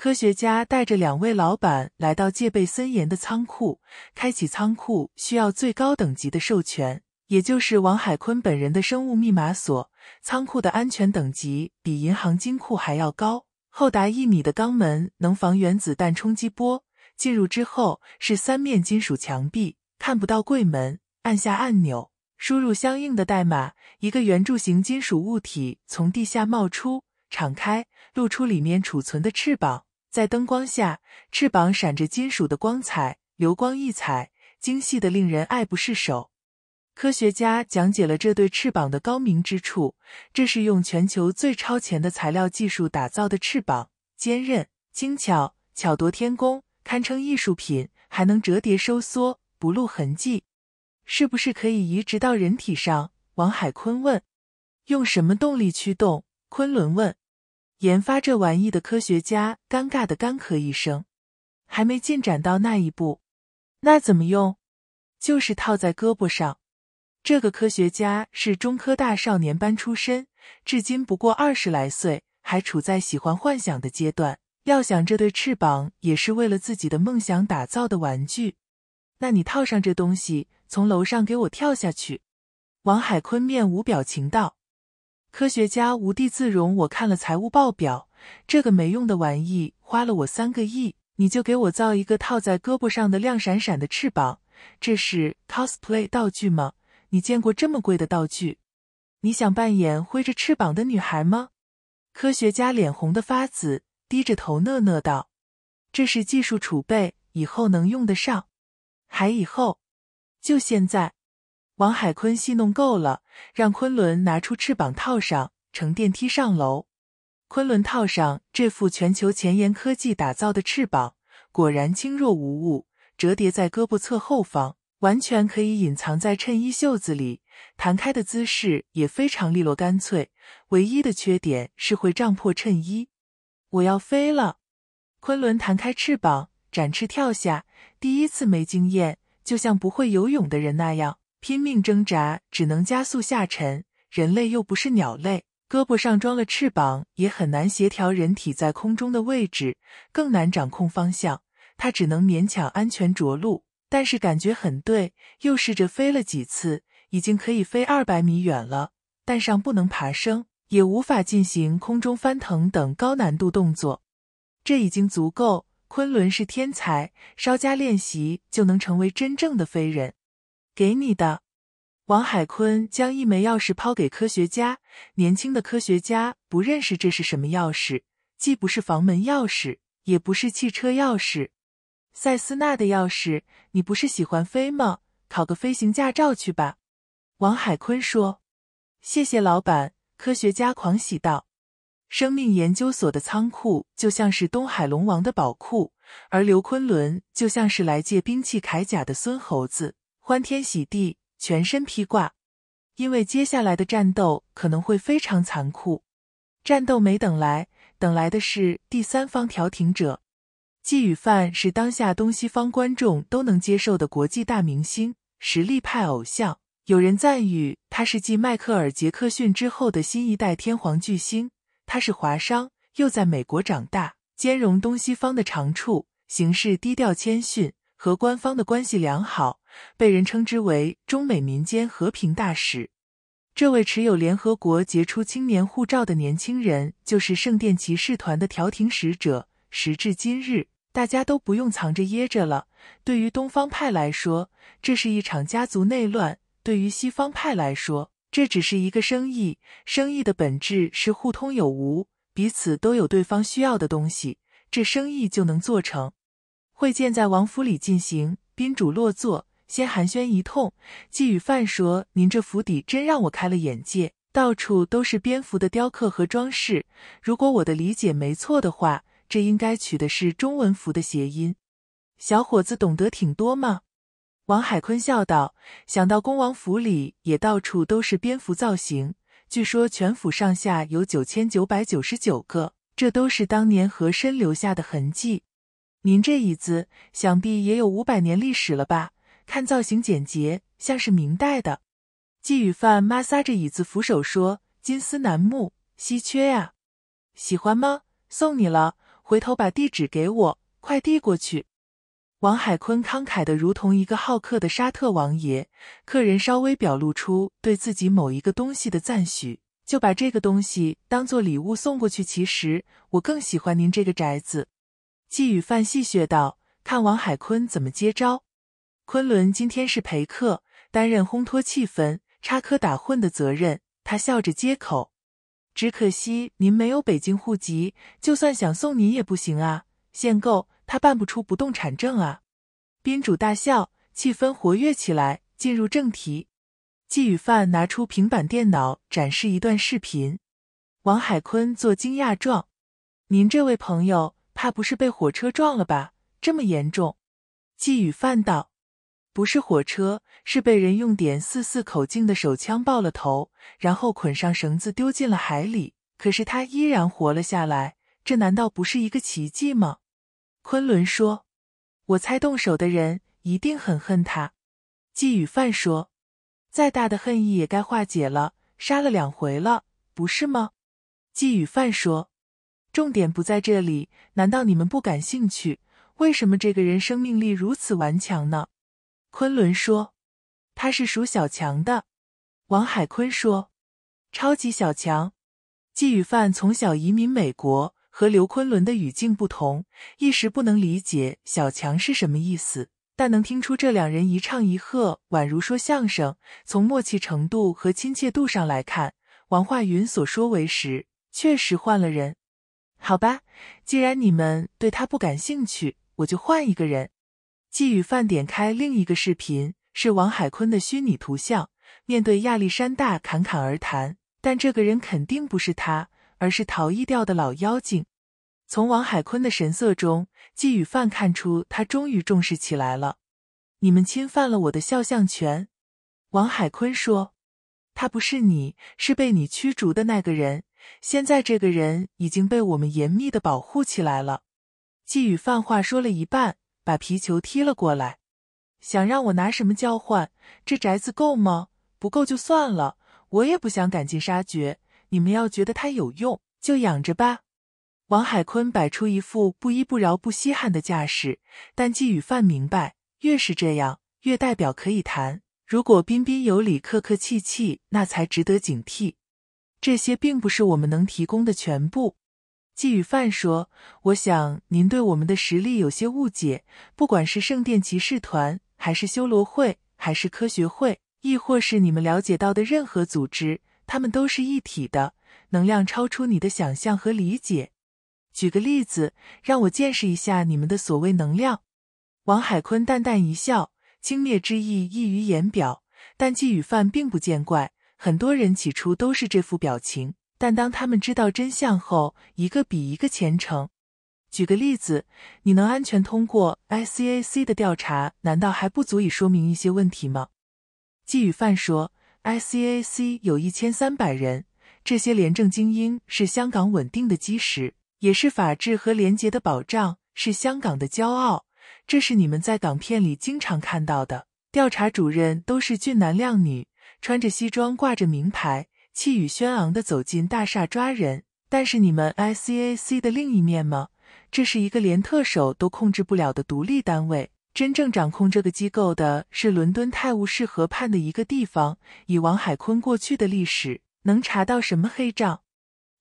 科学家带着两位老板来到戒备森严的仓库。开启仓库需要最高等级的授权，也就是王海坤本人的生物密码锁。仓库的安全等级比银行金库还要高，厚达一米的钢门能防原子弹冲击波。进入之后是三面金属墙壁，看不到柜门。按下按钮，输入相应的代码，一个圆柱形金属物体从地下冒出，敞开，露出里面储存的翅膀。在灯光下，翅膀闪着金属的光彩，流光溢彩，精细的令人爱不释手。科学家讲解了这对翅膀的高明之处：这是用全球最超前的材料技术打造的翅膀，坚韧、精巧，巧夺天工，堪称艺术品，还能折叠收缩，不露痕迹。是不是可以移植到人体上？王海坤问。用什么动力驱动？昆仑问。研发这玩意的科学家尴尬的干咳一声，还没进展到那一步，那怎么用？就是套在胳膊上。这个科学家是中科大少年班出身，至今不过二十来岁，还处在喜欢幻想的阶段。要想这对翅膀也是为了自己的梦想打造的玩具。那你套上这东西，从楼上给我跳下去。王海坤面无表情道。科学家无地自容。我看了财务报表，这个没用的玩意花了我三个亿。你就给我造一个套在胳膊上的亮闪闪的翅膀，这是 cosplay 道具吗？你见过这么贵的道具？你想扮演挥着翅膀的女孩吗？科学家脸红的发紫，低着头讷讷道：“这是技术储备，以后能用得上。还以后，就现在。”王海坤戏弄够了，让昆仑拿出翅膀套上，乘电梯上楼。昆仑套上这副全球前沿科技打造的翅膀，果然轻若无物，折叠在胳膊侧后方，完全可以隐藏在衬衣袖子里。弹开的姿势也非常利落干脆，唯一的缺点是会胀破衬衣。我要飞了！昆仑弹开翅膀，展翅跳下。第一次没经验，就像不会游泳的人那样。拼命挣扎，只能加速下沉。人类又不是鸟类，胳膊上装了翅膀也很难协调人体在空中的位置，更难掌控方向。他只能勉强安全着陆，但是感觉很对。又试着飞了几次，已经可以飞二百米远了。但上不能爬升，也无法进行空中翻腾等高难度动作。这已经足够。昆仑是天才，稍加练习就能成为真正的飞人。给你的，王海坤将一枚钥匙抛给科学家。年轻的科学家不认识这是什么钥匙，既不是房门钥匙，也不是汽车钥匙，塞斯纳的钥匙。你不是喜欢飞吗？考个飞行驾照去吧。王海坤说：“谢谢老板。”科学家狂喜道：“生命研究所的仓库就像是东海龙王的宝库，而刘昆仑就像是来借兵器铠甲的孙猴子。”欢天喜地，全身披挂，因为接下来的战斗可能会非常残酷。战斗没等来，等来的是第三方调停者。季宇范是当下东西方观众都能接受的国际大明星，实力派偶像。有人赞誉他是继迈克尔·杰克逊之后的新一代天皇巨星。他是华商，又在美国长大，兼容东西方的长处，行事低调谦逊，和官方的关系良好。被人称之为中美民间和平大使，这位持有联合国杰出青年护照的年轻人就是圣殿骑士团的调停使者。时至今日，大家都不用藏着掖着了。对于东方派来说，这是一场家族内乱；对于西方派来说，这只是一个生意。生意的本质是互通有无，彼此都有对方需要的东西，这生意就能做成。会见在王府里进行，宾主落座。先寒暄一通，季羽范说：“您这府邸真让我开了眼界，到处都是蝙蝠的雕刻和装饰。如果我的理解没错的话，这应该取的是‘中文福’的谐音。”小伙子懂得挺多嘛？王海坤笑道：“想到恭王府里也到处都是蝙蝠造型，据说全府上下有九千九百九十九个，这都是当年和珅留下的痕迹。您这椅子想必也有五百年历史了吧？”看造型简洁，像是明代的。季雨范摩挲着椅子扶手说：“金丝楠木稀缺呀，喜欢吗？送你了。回头把地址给我，快递过去。”王海坤慷慨的如同一个好客的沙特王爷，客人稍微表露出对自己某一个东西的赞许，就把这个东西当做礼物送过去。其实我更喜欢您这个宅子。”季雨范戏谑道：“看王海坤怎么接招。”昆仑今天是陪客，担任烘托气氛、插科打诨的责任。他笑着接口：“只可惜您没有北京户籍，就算想送您也不行啊，限购，他办不出不动产证啊。”宾主大笑，气氛活跃起来。进入正题，季宇范拿出平板电脑展示一段视频，王海坤做惊讶状：“您这位朋友怕不是被火车撞了吧？这么严重？”季宇范道。不是火车，是被人用点四四口径的手枪爆了头，然后捆上绳子丢进了海里。可是他依然活了下来，这难道不是一个奇迹吗？昆仑说：“我猜动手的人一定很恨他。”季宇范说：“再大的恨意也该化解了，杀了两回了，不是吗？”季宇范说：“重点不在这里，难道你们不感兴趣？为什么这个人生命力如此顽强呢？”昆仑说：“他是属小强的。”王海坤说：“超级小强。”季宇范从小移民美国，和刘昆仑的语境不同，一时不能理解“小强”是什么意思，但能听出这两人一唱一和，宛如说相声。从默契程度和亲切度上来看，王化云所说为实，确实换了人。好吧，既然你们对他不感兴趣，我就换一个人。季宇范点开另一个视频，是王海坤的虚拟图像，面对亚历山大侃侃而谈。但这个人肯定不是他，而是逃逸掉的老妖精。从王海坤的神色中，季宇范看出他终于重视起来了。你们侵犯了我的肖像权，王海坤说。他不是你，是被你驱逐的那个人。现在这个人已经被我们严密的保护起来了。季宇范话说了一半。把皮球踢了过来，想让我拿什么交换？这宅子够吗？不够就算了，我也不想赶尽杀绝。你们要觉得它有用，就养着吧。王海坤摆出一副不依不饶、不稀罕的架势，但季宇范明白，越是这样，越代表可以谈。如果彬彬有礼、客客气气，那才值得警惕。这些并不是我们能提供的全部。季宇范说：“我想您对我们的实力有些误解。不管是圣殿骑士团，还是修罗会，还是科学会，亦或是你们了解到的任何组织，他们都是一体的，能量超出你的想象和理解。举个例子，让我见识一下你们的所谓能量。”王海坤淡淡一笑，轻蔑之意溢于言表。但季宇范并不见怪，很多人起初都是这副表情。但当他们知道真相后，一个比一个虔诚。举个例子，你能安全通过 ICAC 的调查，难道还不足以说明一些问题吗？季宇范说：“ICAC 有一千三百人，这些廉政精英是香港稳定的基石，也是法治和廉洁的保障，是香港的骄傲。这是你们在港片里经常看到的，调查主任都是俊男靓女，穿着西装，挂着名牌。”气宇轩昂的走进大厦抓人，但是你们 I C A C 的另一面吗？这是一个连特首都控制不了的独立单位，真正掌控这个机构的是伦敦泰晤士河畔的一个地方。以王海坤过去的历史，能查到什么黑账？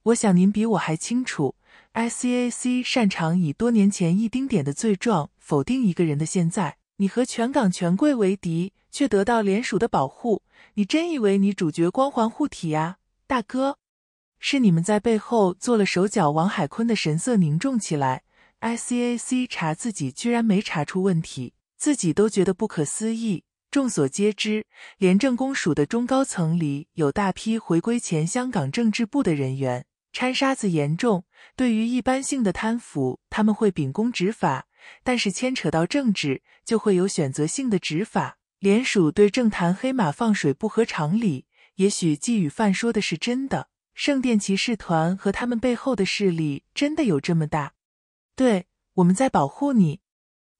我想您比我还清楚。I C A C 擅长以多年前一丁点的罪状否定一个人的现在。你和全港权贵为敌，却得到联署的保护，你真以为你主角光环护体啊，大哥？是你们在背后做了手脚？王海坤的神色凝重起来。I C A C 查自己居然没查出问题，自己都觉得不可思议。众所皆知，廉政公署的中高层里有大批回归前香港政治部的人员，掺沙子严重。对于一般性的贪腐，他们会秉公执法。但是牵扯到政治，就会有选择性的执法。联署对政坛黑马放水不合常理，也许季宇范说的是真的。圣殿骑士团和他们背后的势力真的有这么大？对，我们在保护你。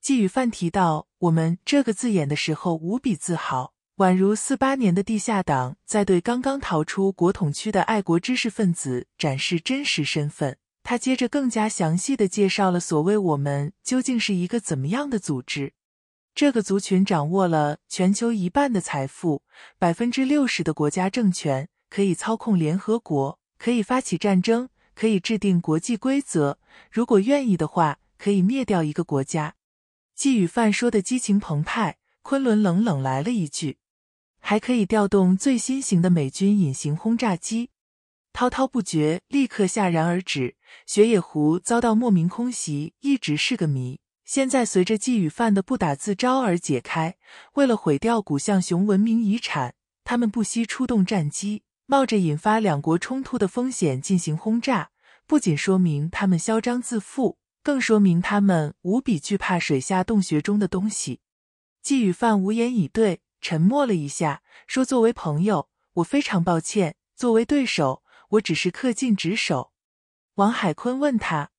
季宇范提到“我们”这个字眼的时候，无比自豪，宛如四八年的地下党在对刚刚逃出国统区的爱国知识分子展示真实身份。他接着更加详细的介绍了所谓我们究竟是一个怎么样的组织。这个族群掌握了全球一半的财富，百分之六十的国家政权，可以操控联合国，可以发起战争，可以制定国际规则，如果愿意的话，可以灭掉一个国家。季宇范说的激情澎湃，昆仑冷冷来了一句：“还可以调动最新型的美军隐形轰炸机。”滔滔不绝，立刻戛然而止。雪野湖遭到莫名空袭，一直是个谜。现在随着季羽饭的不打自招而解开。为了毁掉古象雄文明遗产，他们不惜出动战机，冒着引发两国冲突的风险进行轰炸。不仅说明他们嚣张自负，更说明他们无比惧怕水下洞穴中的东西。季羽饭无言以对，沉默了一下，说：“作为朋友，我非常抱歉；作为对手，”我只是恪尽职守。王海坤问他：“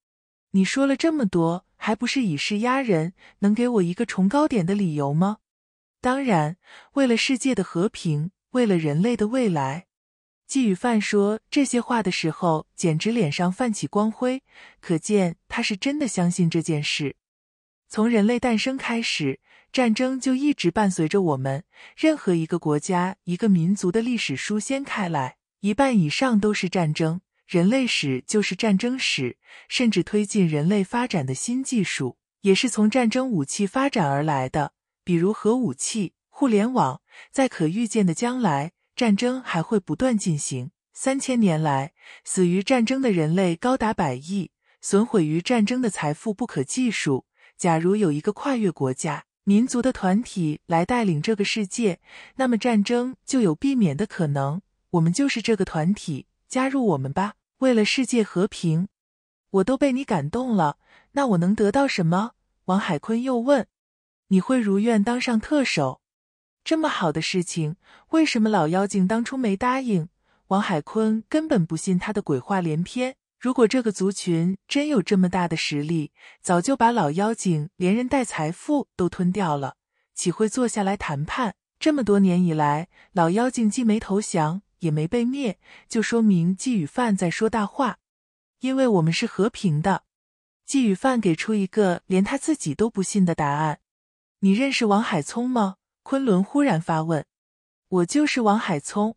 你说了这么多，还不是以势压人？能给我一个崇高点的理由吗？”“当然，为了世界的和平，为了人类的未来。”季宇范说这些话的时候，简直脸上泛起光辉，可见他是真的相信这件事。从人类诞生开始，战争就一直伴随着我们。任何一个国家、一个民族的历史书掀开来。一半以上都是战争，人类史就是战争史。甚至推进人类发展的新技术，也是从战争武器发展而来的，比如核武器、互联网。在可预见的将来，战争还会不断进行。三千年来，死于战争的人类高达百亿，损毁于战争的财富不可计数。假如有一个跨越国家、民族的团体来带领这个世界，那么战争就有避免的可能。我们就是这个团体，加入我们吧！为了世界和平，我都被你感动了。那我能得到什么？王海坤又问。你会如愿当上特首？这么好的事情，为什么老妖精当初没答应？王海坤根本不信他的鬼话连篇。如果这个族群真有这么大的实力，早就把老妖精连人带财富都吞掉了，岂会坐下来谈判？这么多年以来，老妖精既没投降。也没被灭，就说明季宇范在说大话，因为我们是和平的。季宇范给出一个连他自己都不信的答案。你认识王海聪吗？昆仑忽然发问。我就是王海聪。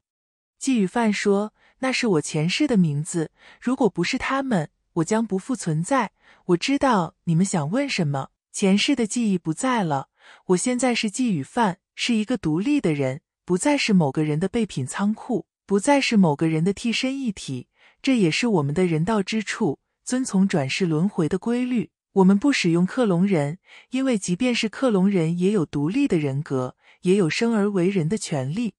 季宇范说：“那是我前世的名字。如果不是他们，我将不复存在。我知道你们想问什么。前世的记忆不在了，我现在是季宇范，是一个独立的人，不再是某个人的备品仓库。”不再是某个人的替身一体，这也是我们的人道之处。遵从转世轮回的规律，我们不使用克隆人，因为即便是克隆人，也有独立的人格，也有生而为人的权利。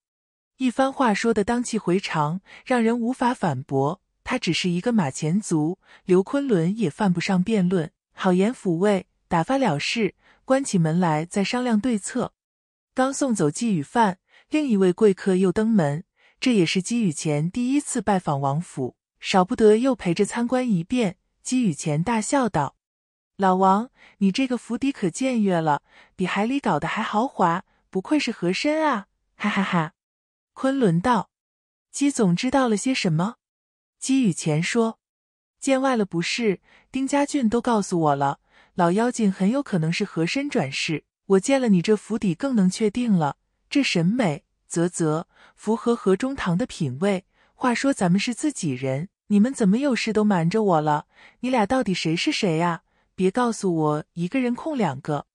一番话说的荡气回肠，让人无法反驳。他只是一个马前卒，刘昆仑也犯不上辩论。好言抚慰，打发了事，关起门来再商量对策。刚送走季雨范，另一位贵客又登门。这也是姬雨前第一次拜访王府，少不得又陪着参观一遍。姬雨前大笑道：“老王，你这个府邸可僭越了，比海里搞得还豪华，不愧是和珅啊！”哈哈哈。昆仑道：“姬总知道了些什么？”姬雨前说：“见外了不是？丁家俊都告诉我了，老妖精很有可能是和珅转世。我见了你这府邸，更能确定了，这审美。”啧啧，符合何中堂的品味。话说咱们是自己人，你们怎么有事都瞒着我了？你俩到底谁是谁呀？别告诉我一个人控两个，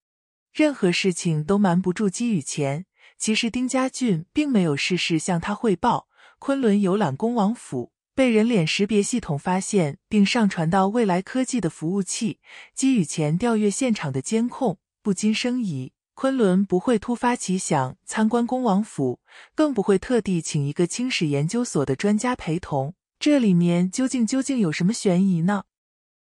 任何事情都瞒不住姬雨前。其实丁家俊并没有事事向他汇报。昆仑游览恭王府被人脸识别系统发现并上传到未来科技的服务器，姬雨前调阅现场的监控，不禁生疑。昆仑不会突发奇想参观恭王府，更不会特地请一个清史研究所的专家陪同。这里面究竟究竟有什么悬疑呢？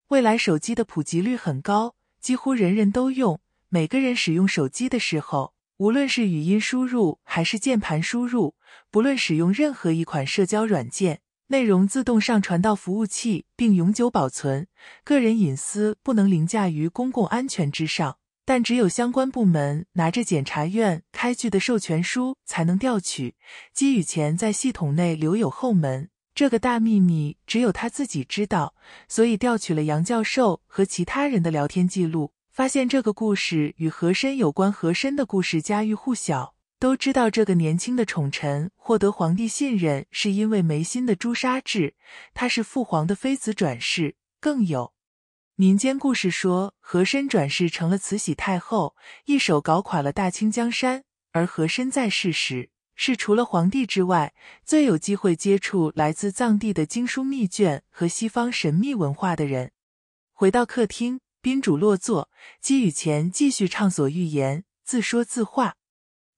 未来手机的普及率很高，几乎人人都用。每个人使用手机的时候，无论是语音输入还是键盘输入，不论使用任何一款社交软件，内容自动上传到服务器并永久保存。个人隐私不能凌驾于公共安全之上。但只有相关部门拿着检察院开具的授权书才能调取。姬宇前在系统内留有后门，这个大秘密只有他自己知道，所以调取了杨教授和其他人的聊天记录，发现这个故事与和珅有关。和珅的故事家喻户晓，都知道这个年轻的宠臣获得皇帝信任是因为眉心的朱砂痣，他是父皇的妃子转世。更有。民间故事说，和珅转世成了慈禧太后，一手搞垮了大清江山。而和珅在世时，是除了皇帝之外，最有机会接触来自藏地的经书密卷和西方神秘文化的人。回到客厅，宾主落座，姬雨前继续畅所欲言，自说自话。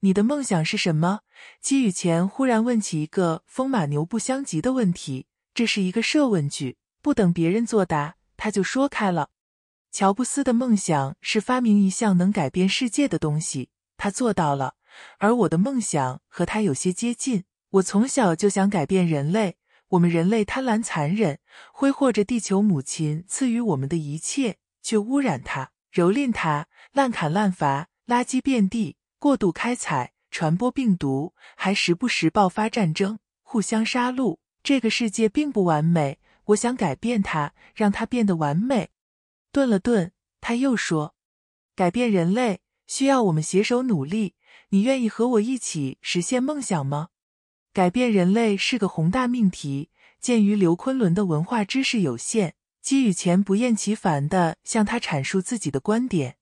你的梦想是什么？姬雨前忽然问起一个风马牛不相及的问题，这是一个设问句，不等别人作答。他就说开了，乔布斯的梦想是发明一项能改变世界的东西，他做到了。而我的梦想和他有些接近，我从小就想改变人类。我们人类贪婪残忍，挥霍着地球母亲赐予我们的一切，却污染它、蹂躏它、滥砍滥伐，垃圾遍地，过度开采，传播病毒，还时不时爆发战争，互相杀戮。这个世界并不完美。我想改变它，让它变得完美。顿了顿，他又说：“改变人类需要我们携手努力。你愿意和我一起实现梦想吗？”改变人类是个宏大命题。鉴于刘昆仑的文化知识有限，姬雨前不厌其烦的向他阐述自己的观点。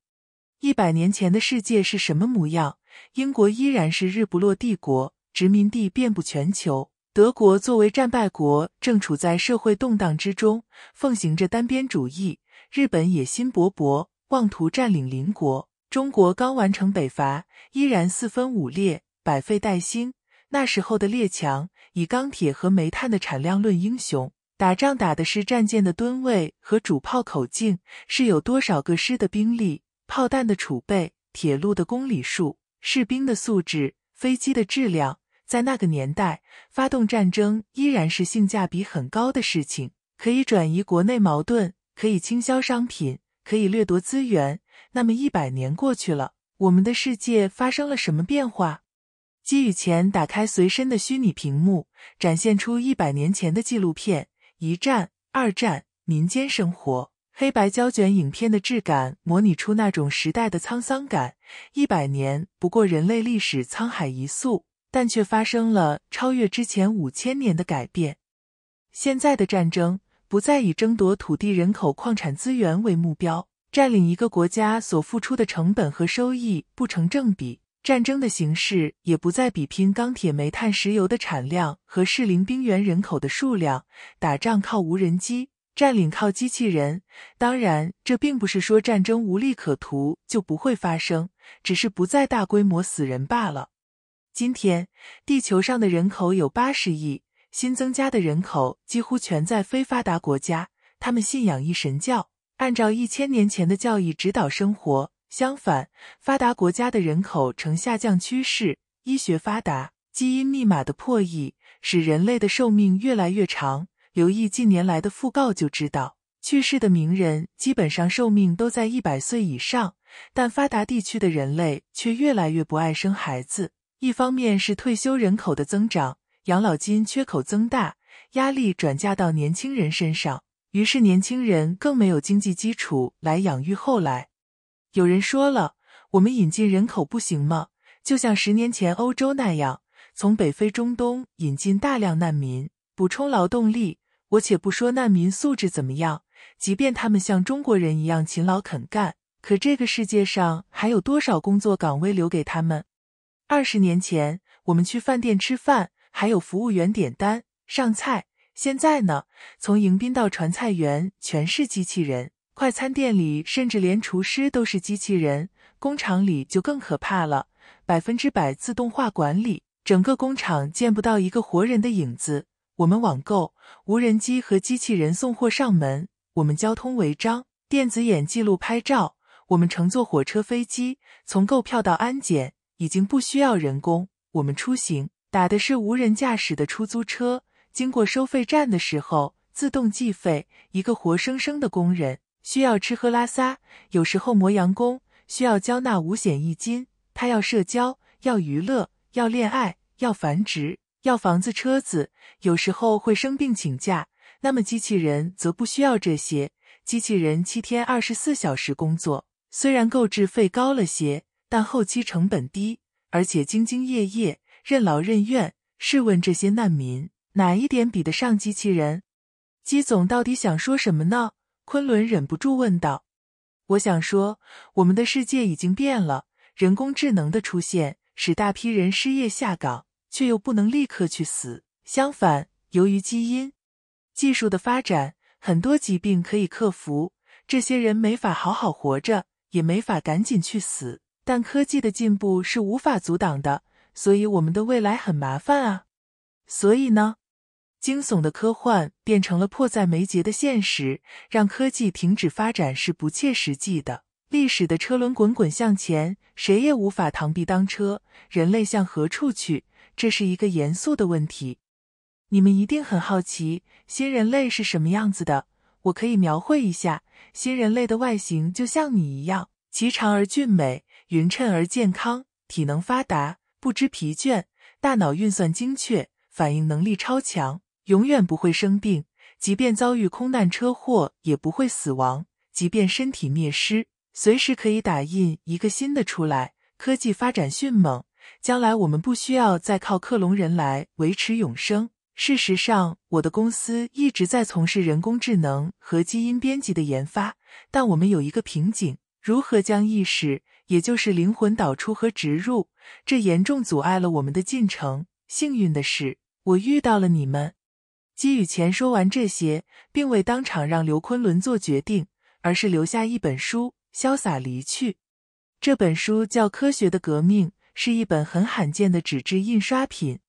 一百年前的世界是什么模样？英国依然是日不落帝国，殖民地遍布全球。德国作为战败国，正处在社会动荡之中，奉行着单边主义；日本野心勃勃，妄图占领邻国；中国刚完成北伐，依然四分五裂，百废待兴。那时候的列强以钢铁和煤炭的产量论英雄，打仗打的是战舰的吨位和主炮口径，是有多少个师的兵力、炮弹的储备、铁路的公里数、士兵的素质、飞机的质量。在那个年代，发动战争依然是性价比很高的事情，可以转移国内矛盾，可以倾销商品，可以掠夺资源。那么一百年过去了，我们的世界发生了什么变化？机宇前打开随身的虚拟屏幕，展现出一百年前的纪录片：一战、二战、民间生活，黑白胶卷影片的质感，模拟出那种时代的沧桑感。一百年不过人类历史沧海一粟。但却发生了超越之前五千年的改变。现在的战争不再以争夺土地、人口、矿产资源为目标，占领一个国家所付出的成本和收益不成正比。战争的形式也不再比拼钢铁、煤炭、石油的产量和适龄兵员人口的数量，打仗靠无人机，占领靠机器人。当然，这并不是说战争无利可图就不会发生，只是不再大规模死人罢了。今天，地球上的人口有八十亿，新增加的人口几乎全在非发达国家，他们信仰一神教，按照一千年前的教义指导生活。相反，发达国家的人口呈下降趋势，医学发达，基因密码的破译使人类的寿命越来越长。留意近年来的讣告就知道，去世的名人基本上寿命都在一百岁以上，但发达地区的人类却越来越不爱生孩子。一方面是退休人口的增长，养老金缺口增大，压力转嫁到年轻人身上，于是年轻人更没有经济基础来养育后来。有人说了，我们引进人口不行吗？就像十年前欧洲那样，从北非、中东引进大量难民，补充劳动力。我且不说难民素质怎么样，即便他们像中国人一样勤劳肯干，可这个世界上还有多少工作岗位留给他们？二十年前，我们去饭店吃饭，还有服务员点单、上菜。现在呢，从迎宾到传菜员，全是机器人。快餐店里，甚至连厨师都是机器人。工厂里就更可怕了，百分之百自动化管理，整个工厂见不到一个活人的影子。我们网购，无人机和机器人送货上门。我们交通违章，电子眼记录拍照。我们乘坐火车、飞机，从购票到安检。已经不需要人工，我们出行打的是无人驾驶的出租车，经过收费站的时候自动计费。一个活生生的工人需要吃喝拉撒，有时候磨洋工，需要交纳五险一金，他要社交，要娱乐，要恋爱，要繁殖，要房子、车子，有时候会生病请假。那么机器人则不需要这些，机器人七天二十四小时工作，虽然购置费高了些。但后期成本低，而且兢兢业业、任劳任怨。试问这些难民哪一点比得上机器人？机总到底想说什么呢？昆仑忍不住问道。我想说，我们的世界已经变了。人工智能的出现使大批人失业下岗，却又不能立刻去死。相反，由于基因技术的发展，很多疾病可以克服。这些人没法好好活着，也没法赶紧去死。但科技的进步是无法阻挡的，所以我们的未来很麻烦啊。所以呢，惊悚的科幻变成了迫在眉睫的现实，让科技停止发展是不切实际的。历史的车轮滚滚向前，谁也无法螳臂当车。人类向何处去？这是一个严肃的问题。你们一定很好奇，新人类是什么样子的？我可以描绘一下，新人类的外形就像你一样，颀长而俊美。匀称而健康，体能发达，不知疲倦，大脑运算精确，反应能力超强，永远不会生病。即便遭遇空难、车祸，也不会死亡。即便身体灭失，随时可以打印一个新的出来。科技发展迅猛，将来我们不需要再靠克隆人来维持永生。事实上，我的公司一直在从事人工智能和基因编辑的研发，但我们有一个瓶颈：如何将意识。也就是灵魂导出和植入，这严重阻碍了我们的进程。幸运的是，我遇到了你们。姬雨前说完这些，并未当场让刘昆仑做决定，而是留下一本书，潇洒离去。这本书叫《科学的革命》，是一本很罕见的纸质印刷品。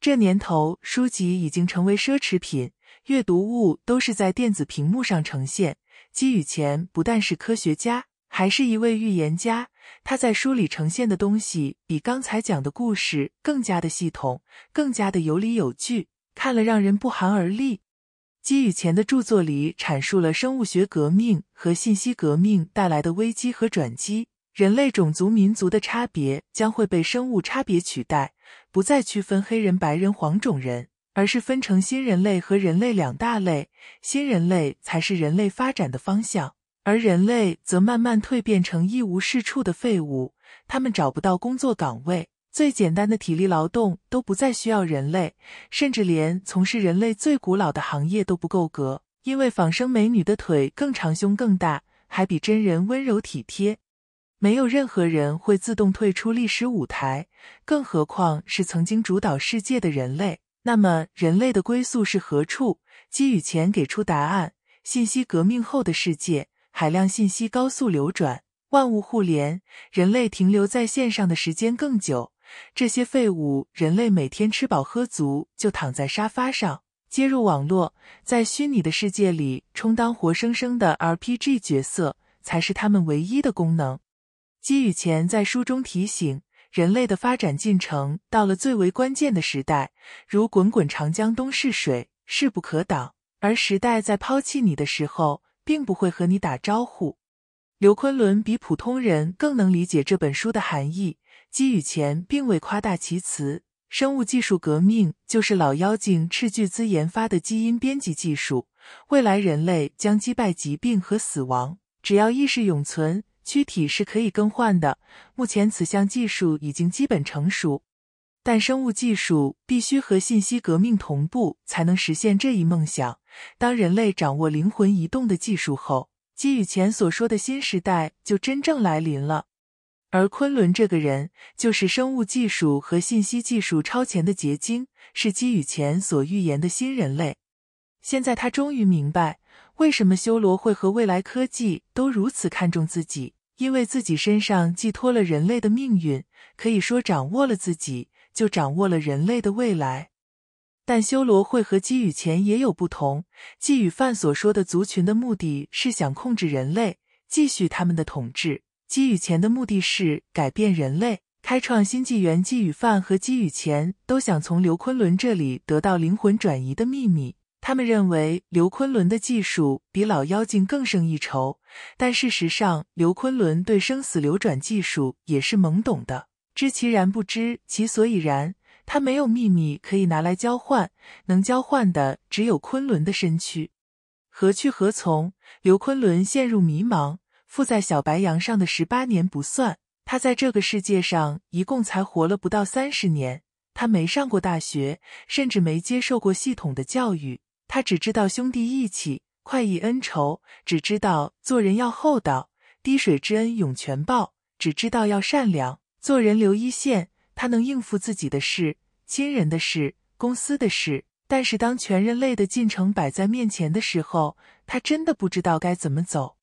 这年头，书籍已经成为奢侈品，阅读物都是在电子屏幕上呈现。姬雨前不但是科学家，还是一位预言家。他在书里呈现的东西比刚才讲的故事更加的系统，更加的有理有据，看了让人不寒而栗。基宇前的著作里阐述了生物学革命和信息革命带来的危机和转机，人类种族、民族的差别将会被生物差别取代，不再区分黑人、白人、黄种人，而是分成新人类和人类两大类，新人类才是人类发展的方向。而人类则慢慢蜕变成一无是处的废物，他们找不到工作岗位，最简单的体力劳动都不再需要人类，甚至连从事人类最古老的行业都不够格，因为仿生美女的腿更长、胸更大，还比真人温柔体贴。没有任何人会自动退出历史舞台，更何况是曾经主导世界的人类。那么，人类的归宿是何处？基雨前给出答案：信息革命后的世界。海量信息高速流转，万物互联，人类停留在线上的时间更久。这些废物，人类每天吃饱喝足就躺在沙发上，接入网络，在虚拟的世界里充当活生生的 RPG 角色，才是他们唯一的功能。基宇前在书中提醒：人类的发展进程到了最为关键的时代，如滚滚长江东逝水，势不可挡。而时代在抛弃你的时候。并不会和你打招呼。刘昆仑比普通人更能理解这本书的含义。姬雨前并未夸大其词，生物技术革命就是老妖精斥巨资研发的基因编辑技术。未来人类将击败疾病和死亡，只要意识永存，躯体是可以更换的。目前此项技术已经基本成熟。但生物技术必须和信息革命同步，才能实现这一梦想。当人类掌握灵魂移动的技术后，姬雨前所说的新时代就真正来临了。而昆仑这个人，就是生物技术和信息技术超前的结晶，是姬雨前所预言的新人类。现在他终于明白，为什么修罗会和未来科技都如此看重自己，因为自己身上寄托了人类的命运，可以说掌握了自己。就掌握了人类的未来，但修罗会和姬雨前也有不同。姬与范所说的族群的目的是想控制人类，继续他们的统治；姬雨前的目的是改变人类，开创新纪元。姬与范和姬雨前都想从刘昆仑这里得到灵魂转移的秘密，他们认为刘昆仑的技术比老妖精更胜一筹，但事实上，刘昆仑对生死流转技术也是懵懂的。知其然，不知其所以然。他没有秘密可以拿来交换，能交换的只有昆仑的身躯。何去何从？刘昆仑陷入迷茫。附在小白羊上的十八年不算，他在这个世界上一共才活了不到三十年。他没上过大学，甚至没接受过系统的教育。他只知道兄弟义气，快意恩仇；只知道做人要厚道，滴水之恩涌泉报；只知道要善良。做人留一线，他能应付自己的事、亲人的事、公司的事。但是当全人类的进程摆在面前的时候，他真的不知道该怎么走。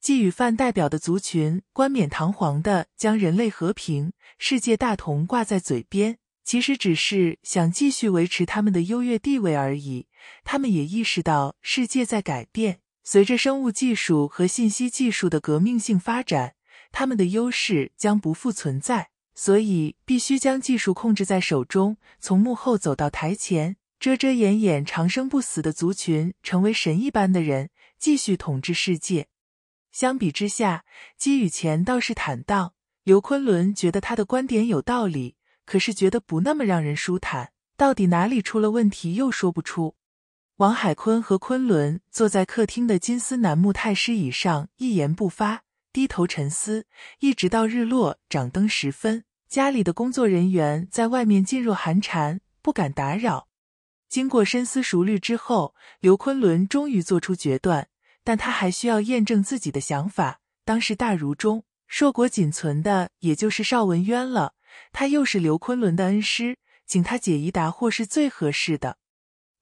寄语范代表的族群冠冕堂皇的将人类和平、世界大同挂在嘴边，其实只是想继续维持他们的优越地位而已。他们也意识到世界在改变，随着生物技术和信息技术的革命性发展。他们的优势将不复存在，所以必须将技术控制在手中，从幕后走到台前，遮遮掩掩，长生不死的族群成为神一般的人，继续统治世界。相比之下，姬雨前倒是坦荡。刘昆仑觉得他的观点有道理，可是觉得不那么让人舒坦。到底哪里出了问题，又说不出。王海坤和昆仑坐在客厅的金丝楠木太师椅上，一言不发。低头沉思，一直到日落掌灯时分，家里的工作人员在外面噤若寒蝉，不敢打扰。经过深思熟虑之后，刘昆仑终于做出决断，但他还需要验证自己的想法。当时大如中硕果仅存的，也就是邵文渊了。他又是刘昆仑的恩师，请他解疑答惑是最合适的。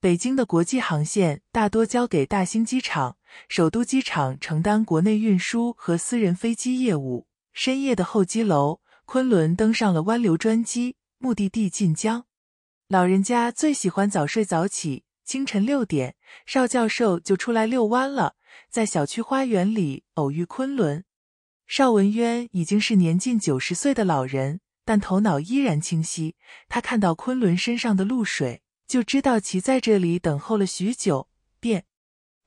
北京的国际航线大多交给大兴机场。首都机场承担国内运输和私人飞机业务。深夜的候机楼，昆仑登上了湾流专机，目的地晋江。老人家最喜欢早睡早起，清晨六点，邵教授就出来遛弯了。在小区花园里偶遇昆仑。邵文渊已经是年近九十岁的老人，但头脑依然清晰。他看到昆仑身上的露水，就知道其在这里等候了许久。便。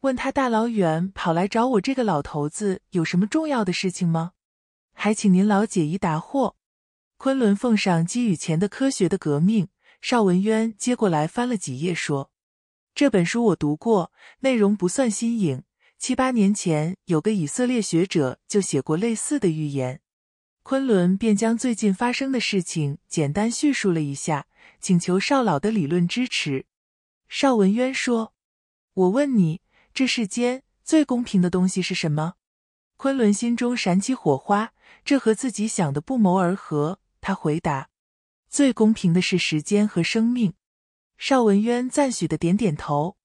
问他大老远跑来找我这个老头子有什么重要的事情吗？还请您老解疑答惑。昆仑奉上基于前的科学的革命，邵文渊接过来翻了几页，说：“这本书我读过，内容不算新颖。七八年前有个以色列学者就写过类似的预言。”昆仑便将最近发生的事情简单叙述了一下，请求邵老的理论支持。邵文渊说：“我问你。”这世间最公平的东西是什么？昆仑心中闪起火花，这和自己想的不谋而合。他回答：“最公平的是时间和生命。”邵文渊赞许的点点头：“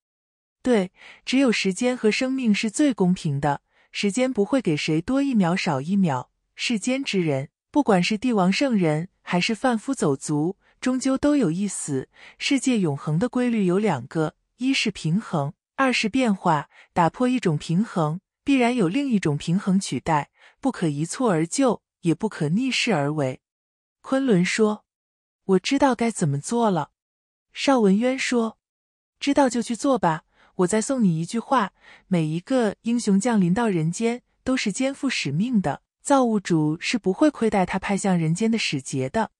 对，只有时间和生命是最公平的。时间不会给谁多一秒少一秒。世间之人，不管是帝王圣人还是贩夫走卒，终究都有一死。世界永恒的规律有两个，一是平衡。”二是变化，打破一种平衡，必然有另一种平衡取代，不可一蹴而就，也不可逆势而为。昆仑说：“我知道该怎么做了。”邵文渊说：“知道就去做吧，我再送你一句话：每一个英雄降临到人间，都是肩负使命的，造物主是不会亏待他派向人间的使节的。”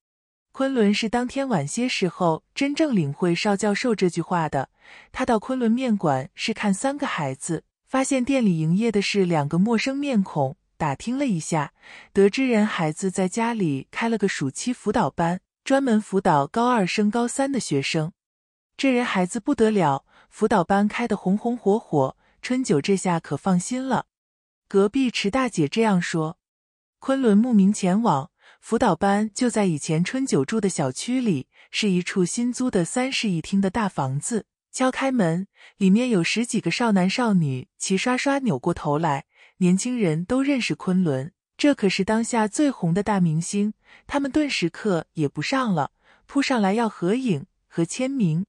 昆仑是当天晚些时候真正领会邵教授这句话的。他到昆仑面馆是看三个孩子，发现店里营业的是两个陌生面孔，打听了一下，得知人孩子在家里开了个暑期辅导班，专门辅导高二升高三的学生。这人孩子不得了，辅导班开得红红火火。春九这下可放心了。隔壁池大姐这样说，昆仑慕名前往。辅导班就在以前春九住的小区里，是一处新租的三室一厅的大房子。敲开门，里面有十几个少男少女齐刷刷扭过头来。年轻人都认识昆仑，这可是当下最红的大明星。他们顿时课也不上了，扑上来要合影和签名。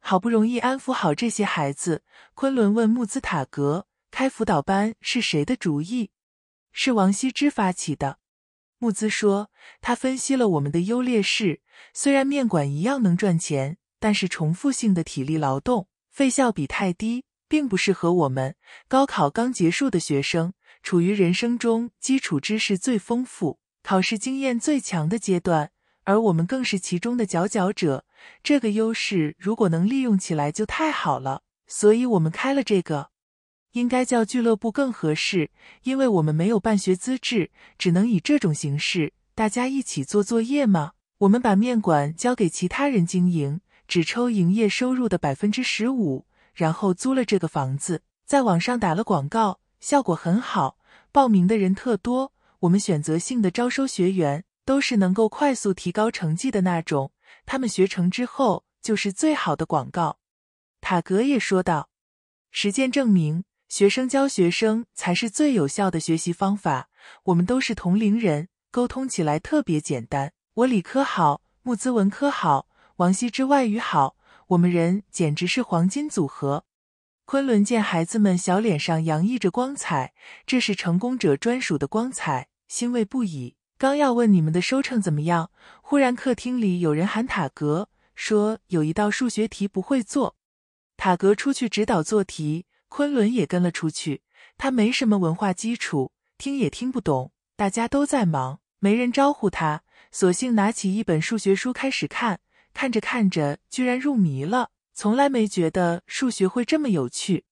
好不容易安抚好这些孩子，昆仑问穆斯塔格：“开辅导班是谁的主意？”“是王羲之发起的。”穆兹说：“他分析了我们的优劣势，虽然面馆一样能赚钱，但是重复性的体力劳动，费效比太低，并不适合我们。高考刚结束的学生，处于人生中基础知识最丰富、考试经验最强的阶段，而我们更是其中的佼佼者。这个优势如果能利用起来，就太好了。所以，我们开了这个。”应该叫俱乐部更合适，因为我们没有办学资质，只能以这种形式大家一起做作业吗？我们把面馆交给其他人经营，只抽营业收入的百分之十五，然后租了这个房子，在网上打了广告，效果很好，报名的人特多。我们选择性的招收学员，都是能够快速提高成绩的那种。他们学成之后就是最好的广告。塔格也说道：“实践证明。”学生教学生才是最有效的学习方法。我们都是同龄人，沟通起来特别简单。我理科好，木子文科好，王羲之外语好，我们人简直是黄金组合。昆仑见孩子们小脸上洋溢着光彩，这是成功者专属的光彩，欣慰不已。刚要问你们的收成怎么样，忽然客厅里有人喊塔格，说有一道数学题不会做。塔格出去指导做题。昆仑也跟了出去。他没什么文化基础，听也听不懂。大家都在忙，没人招呼他，索性拿起一本数学书开始看。看着看着，居然入迷了。从来没觉得数学会这么有趣。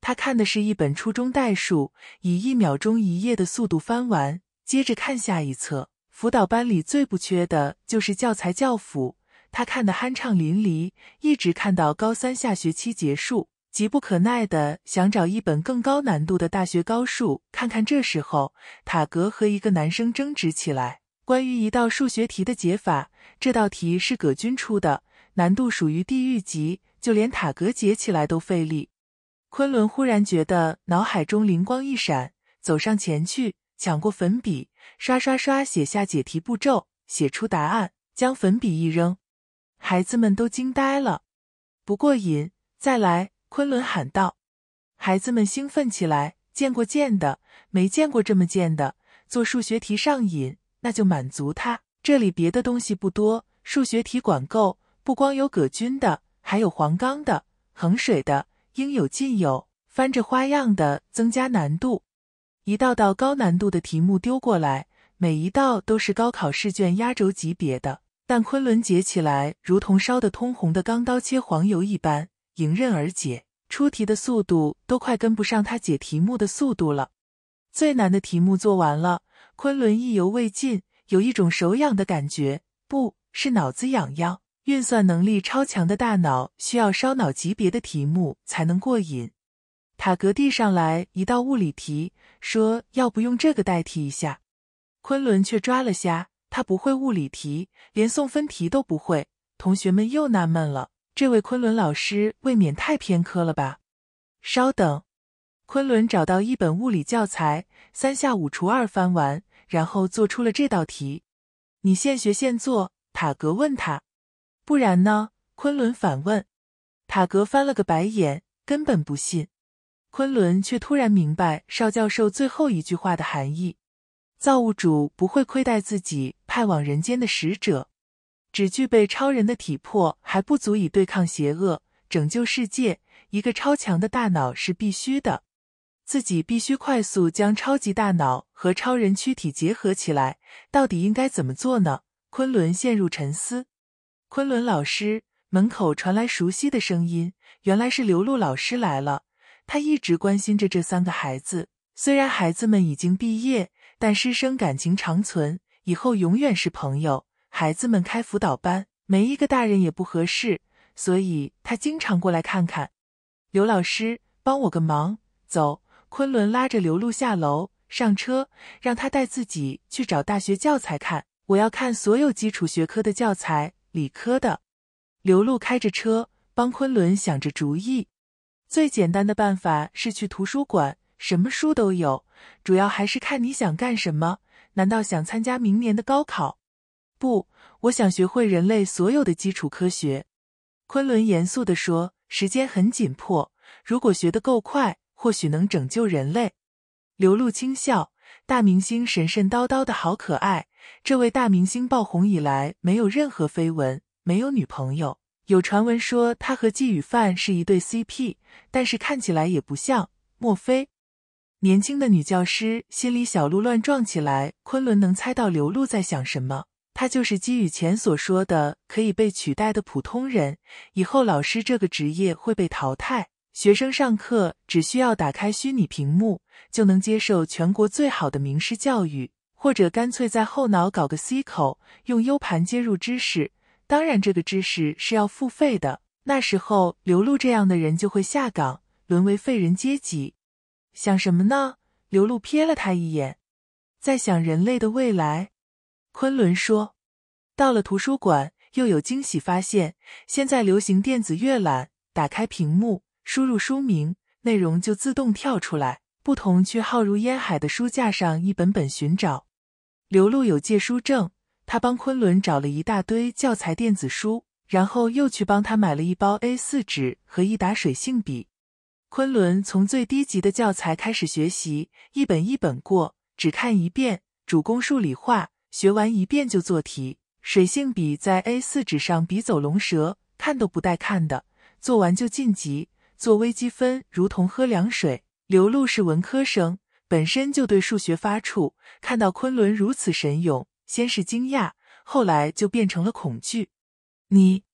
他看的是一本初中代数，以一秒钟一页的速度翻完，接着看下一册。辅导班里最不缺的就是教材教辅。他看的酣畅淋漓，一直看到高三下学期结束。急不可耐的想找一本更高难度的大学高数看看。这时候，塔格和一个男生争执起来，关于一道数学题的解法。这道题是葛军出的，难度属于地狱级，就连塔格解起来都费力。昆仑忽然觉得脑海中灵光一闪，走上前去抢过粉笔，刷刷刷写下解题步骤，写出答案，将粉笔一扔，孩子们都惊呆了。不过瘾，再来。昆仑喊道：“孩子们兴奋起来，见过剑的，没见过这么贱的。做数学题上瘾，那就满足他。这里别的东西不多，数学题管够。不光有葛军的，还有黄冈的、衡水的，应有尽有，翻着花样的增加难度，一道道高难度的题目丢过来，每一道都是高考试卷压轴级别的。但昆仑解起来，如同烧得通红的钢刀切黄油一般。”迎刃而解，出题的速度都快跟不上他解题目的速度了。最难的题目做完了，昆仑意犹未尽，有一种手痒的感觉，不是脑子痒痒。运算能力超强的大脑需要烧脑级别的题目才能过瘾。塔格递上来一道物理题，说要不用这个代替一下。昆仑却抓了下，他不会物理题，连送分题都不会。同学们又纳闷了。这位昆仑老师未免太偏科了吧？稍等，昆仑找到一本物理教材，三下五除二翻完，然后做出了这道题。你现学现做，塔格问他，不然呢？昆仑反问。塔格翻了个白眼，根本不信。昆仑却突然明白邵教授最后一句话的含义：造物主不会亏待自己派往人间的使者。只具备超人的体魄还不足以对抗邪恶、拯救世界。一个超强的大脑是必须的。自己必须快速将超级大脑和超人躯体结合起来。到底应该怎么做呢？昆仑陷入沉思。昆仑老师门口传来熟悉的声音，原来是刘露老师来了。他一直关心着这三个孩子。虽然孩子们已经毕业，但师生感情长存，以后永远是朋友。孩子们开辅导班，没一个大人也不合适，所以他经常过来看看。刘老师，帮我个忙，走。昆仑拉着刘露下楼，上车，让他带自己去找大学教材看。我要看所有基础学科的教材，理科的。刘露开着车，帮昆仑想着主意。最简单的办法是去图书馆，什么书都有，主要还是看你想干什么。难道想参加明年的高考？不，我想学会人类所有的基础科学。昆仑严肃地说：“时间很紧迫，如果学得够快，或许能拯救人类。”刘露轻笑，大明星神神叨叨的好可爱。这位大明星爆红以来没有任何绯闻，没有女朋友，有传闻说他和季语范是一对 CP，但是看起来也不像。莫非？年轻的女教师心里小鹿乱撞起来。昆仑能猜到刘露在想什么。他就是基于前所说的可以被取代的普通人，以后老师这个职业会被淘汰，学生上课只需要打开虚拟屏幕就能接受全国最好的名师教育，或者干脆在后脑搞个 C 口，用 U 盘接入知识，当然这个知识是要付费的。那时候刘露这样的人就会下岗，沦为废人阶级。想什么呢？刘露瞥了他一眼，在想人类的未来。昆仑说：“到了图书馆，又有惊喜发现。现在流行电子阅览，打开屏幕，输入书名，内容就自动跳出来。不同去浩如烟海的书架上一本本寻找。刘露有借书证，他帮昆仑找了一大堆教材电子书，然后又去帮他买了一包 A 四纸和一打水性笔。昆仑从最低级的教材开始学习，一本一本过，只看一遍，主攻数理化。”学完一遍就做题，水性笔在 A 四纸上笔走龙蛇，看都不带看的，做完就晋级。做微积分如同喝凉水。刘露是文科生，本身就对数学发怵，看到昆仑如此神勇，先是惊讶，后来就变成了恐惧。你，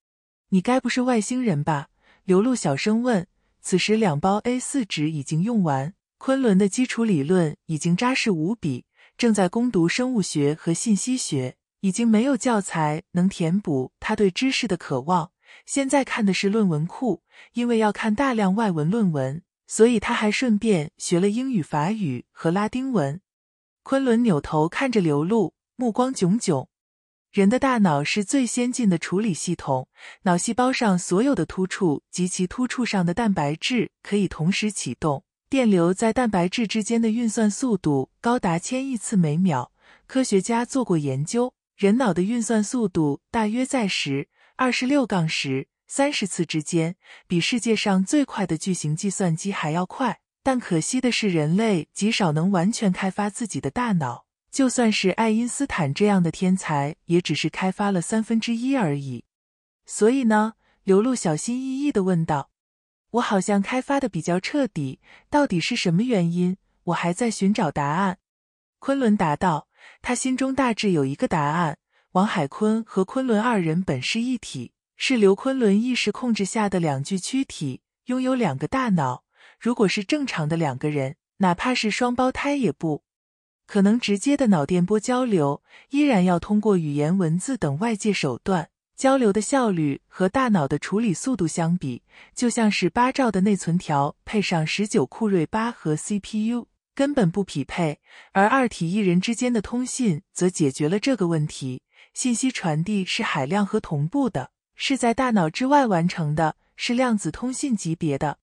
你该不是外星人吧？刘露小声问。此时两包 A 四纸已经用完，昆仑的基础理论已经扎实无比。正在攻读生物学和信息学，已经没有教材能填补他对知识的渴望。现在看的是论文库，因为要看大量外文论文，所以他还顺便学了英语、法语和拉丁文。昆仑扭头看着刘露，目光炯炯。人的大脑是最先进的处理系统，脑细胞上所有的突触及其突触上的蛋白质可以同时启动。电流在蛋白质之间的运算速度高达千亿次每秒。科学家做过研究，人脑的运算速度大约在十二十六杠十三十次之间，比世界上最快的巨型计算机还要快。但可惜的是，人类极少能完全开发自己的大脑，就算是爱因斯坦这样的天才，也只是开发了三分之一而已。所以呢，刘璐小心翼翼的问道。我好像开发的比较彻底，到底是什么原因？我还在寻找答案。昆仑答道：“他心中大致有一个答案。王海坤和昆仑二人本是一体，是刘昆仑意识控制下的两具躯体，拥有两个大脑。如果是正常的两个人，哪怕是双胞胎，也不可能直接的脑电波交流，依然要通过语言、文字等外界手段。”交流的效率和大脑的处理速度相比，就像是八兆的内存条配上十九酷睿八核 CPU，根本不匹配。而二体一人之间的通信则解决了这个问题，信息传递是海量和同步的，是在大脑之外完成的，是量子通信级别的。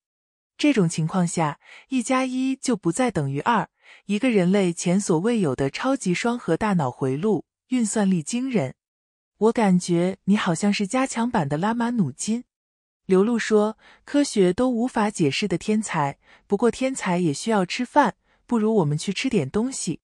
这种情况下，一加一就不再等于二，一个人类前所未有的超级双核大脑回路，运算力惊人。我感觉你好像是加强版的拉马努金，刘露说：“科学都无法解释的天才，不过天才也需要吃饭，不如我们去吃点东西。”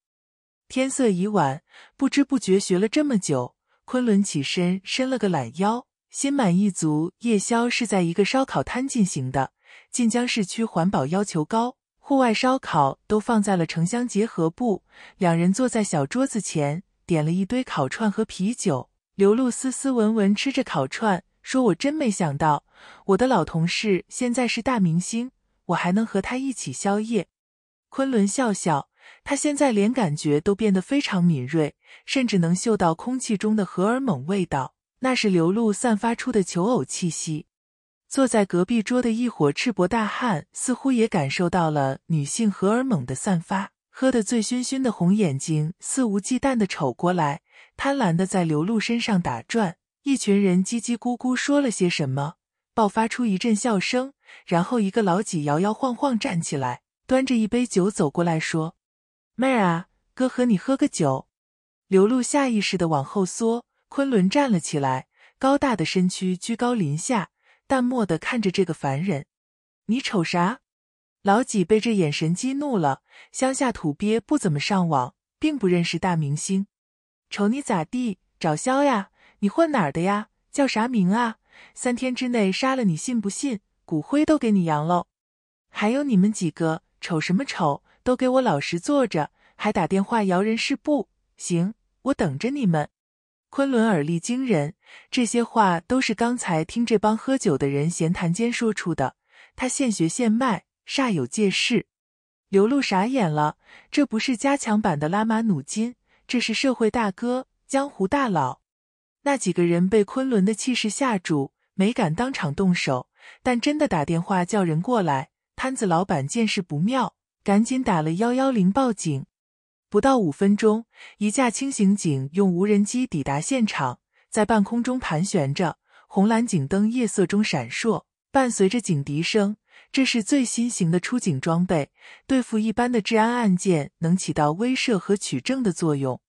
天色已晚，不知不觉学了这么久，昆仑起身伸了个懒腰，心满意足。夜宵是在一个烧烤摊进行的，晋江市区环保要求高，户外烧烤都放在了城乡结合部。两人坐在小桌子前，点了一堆烤串和啤酒。刘露斯斯文文吃着烤串，说：“我真没想到，我的老同事现在是大明星，我还能和他一起宵夜。”昆仑笑笑，他现在连感觉都变得非常敏锐，甚至能嗅到空气中的荷尔蒙味道，那是刘露散发出的求偶气息。坐在隔壁桌的一伙赤膊大汉似乎也感受到了女性荷尔蒙的散发，喝得醉醺醺的红眼睛肆无忌惮的瞅过来。贪婪的在刘露身上打转，一群人叽叽咕咕说了些什么，爆发出一阵笑声。然后一个老几摇摇晃晃站起来，端着一杯酒走过来说：“妹儿啊，哥和你喝个酒。”刘露下意识的往后缩。昆仑站了起来，高大的身躯居高临下，淡漠的看着这个凡人：“你瞅啥？”老几被这眼神激怒了。乡下土鳖不怎么上网，并不认识大明星。瞅你咋地，找削呀？你混哪儿的呀？叫啥名啊？三天之内杀了你，信不信？骨灰都给你扬喽！还有你们几个，瞅什么瞅？都给我老实坐着！还打电话摇人事部？行，我等着你们。昆仑耳力惊人，这些话都是刚才听这帮喝酒的人闲谈间说出的。他现学现卖，煞有介事。刘露傻眼了，这不是加强版的拉马努金？这是社会大哥、江湖大佬，那几个人被昆仑的气势吓住，没敢当场动手，但真的打电话叫人过来。摊子老板见势不妙，赶紧打了幺幺零报警。不到五分钟，一架轻型警用无人机抵达现场，在半空中盘旋着，红蓝警灯夜色中闪烁，伴随着警笛声。这是最新型的出警装备，对付一般的治安案件能起到威慑和取证的作用。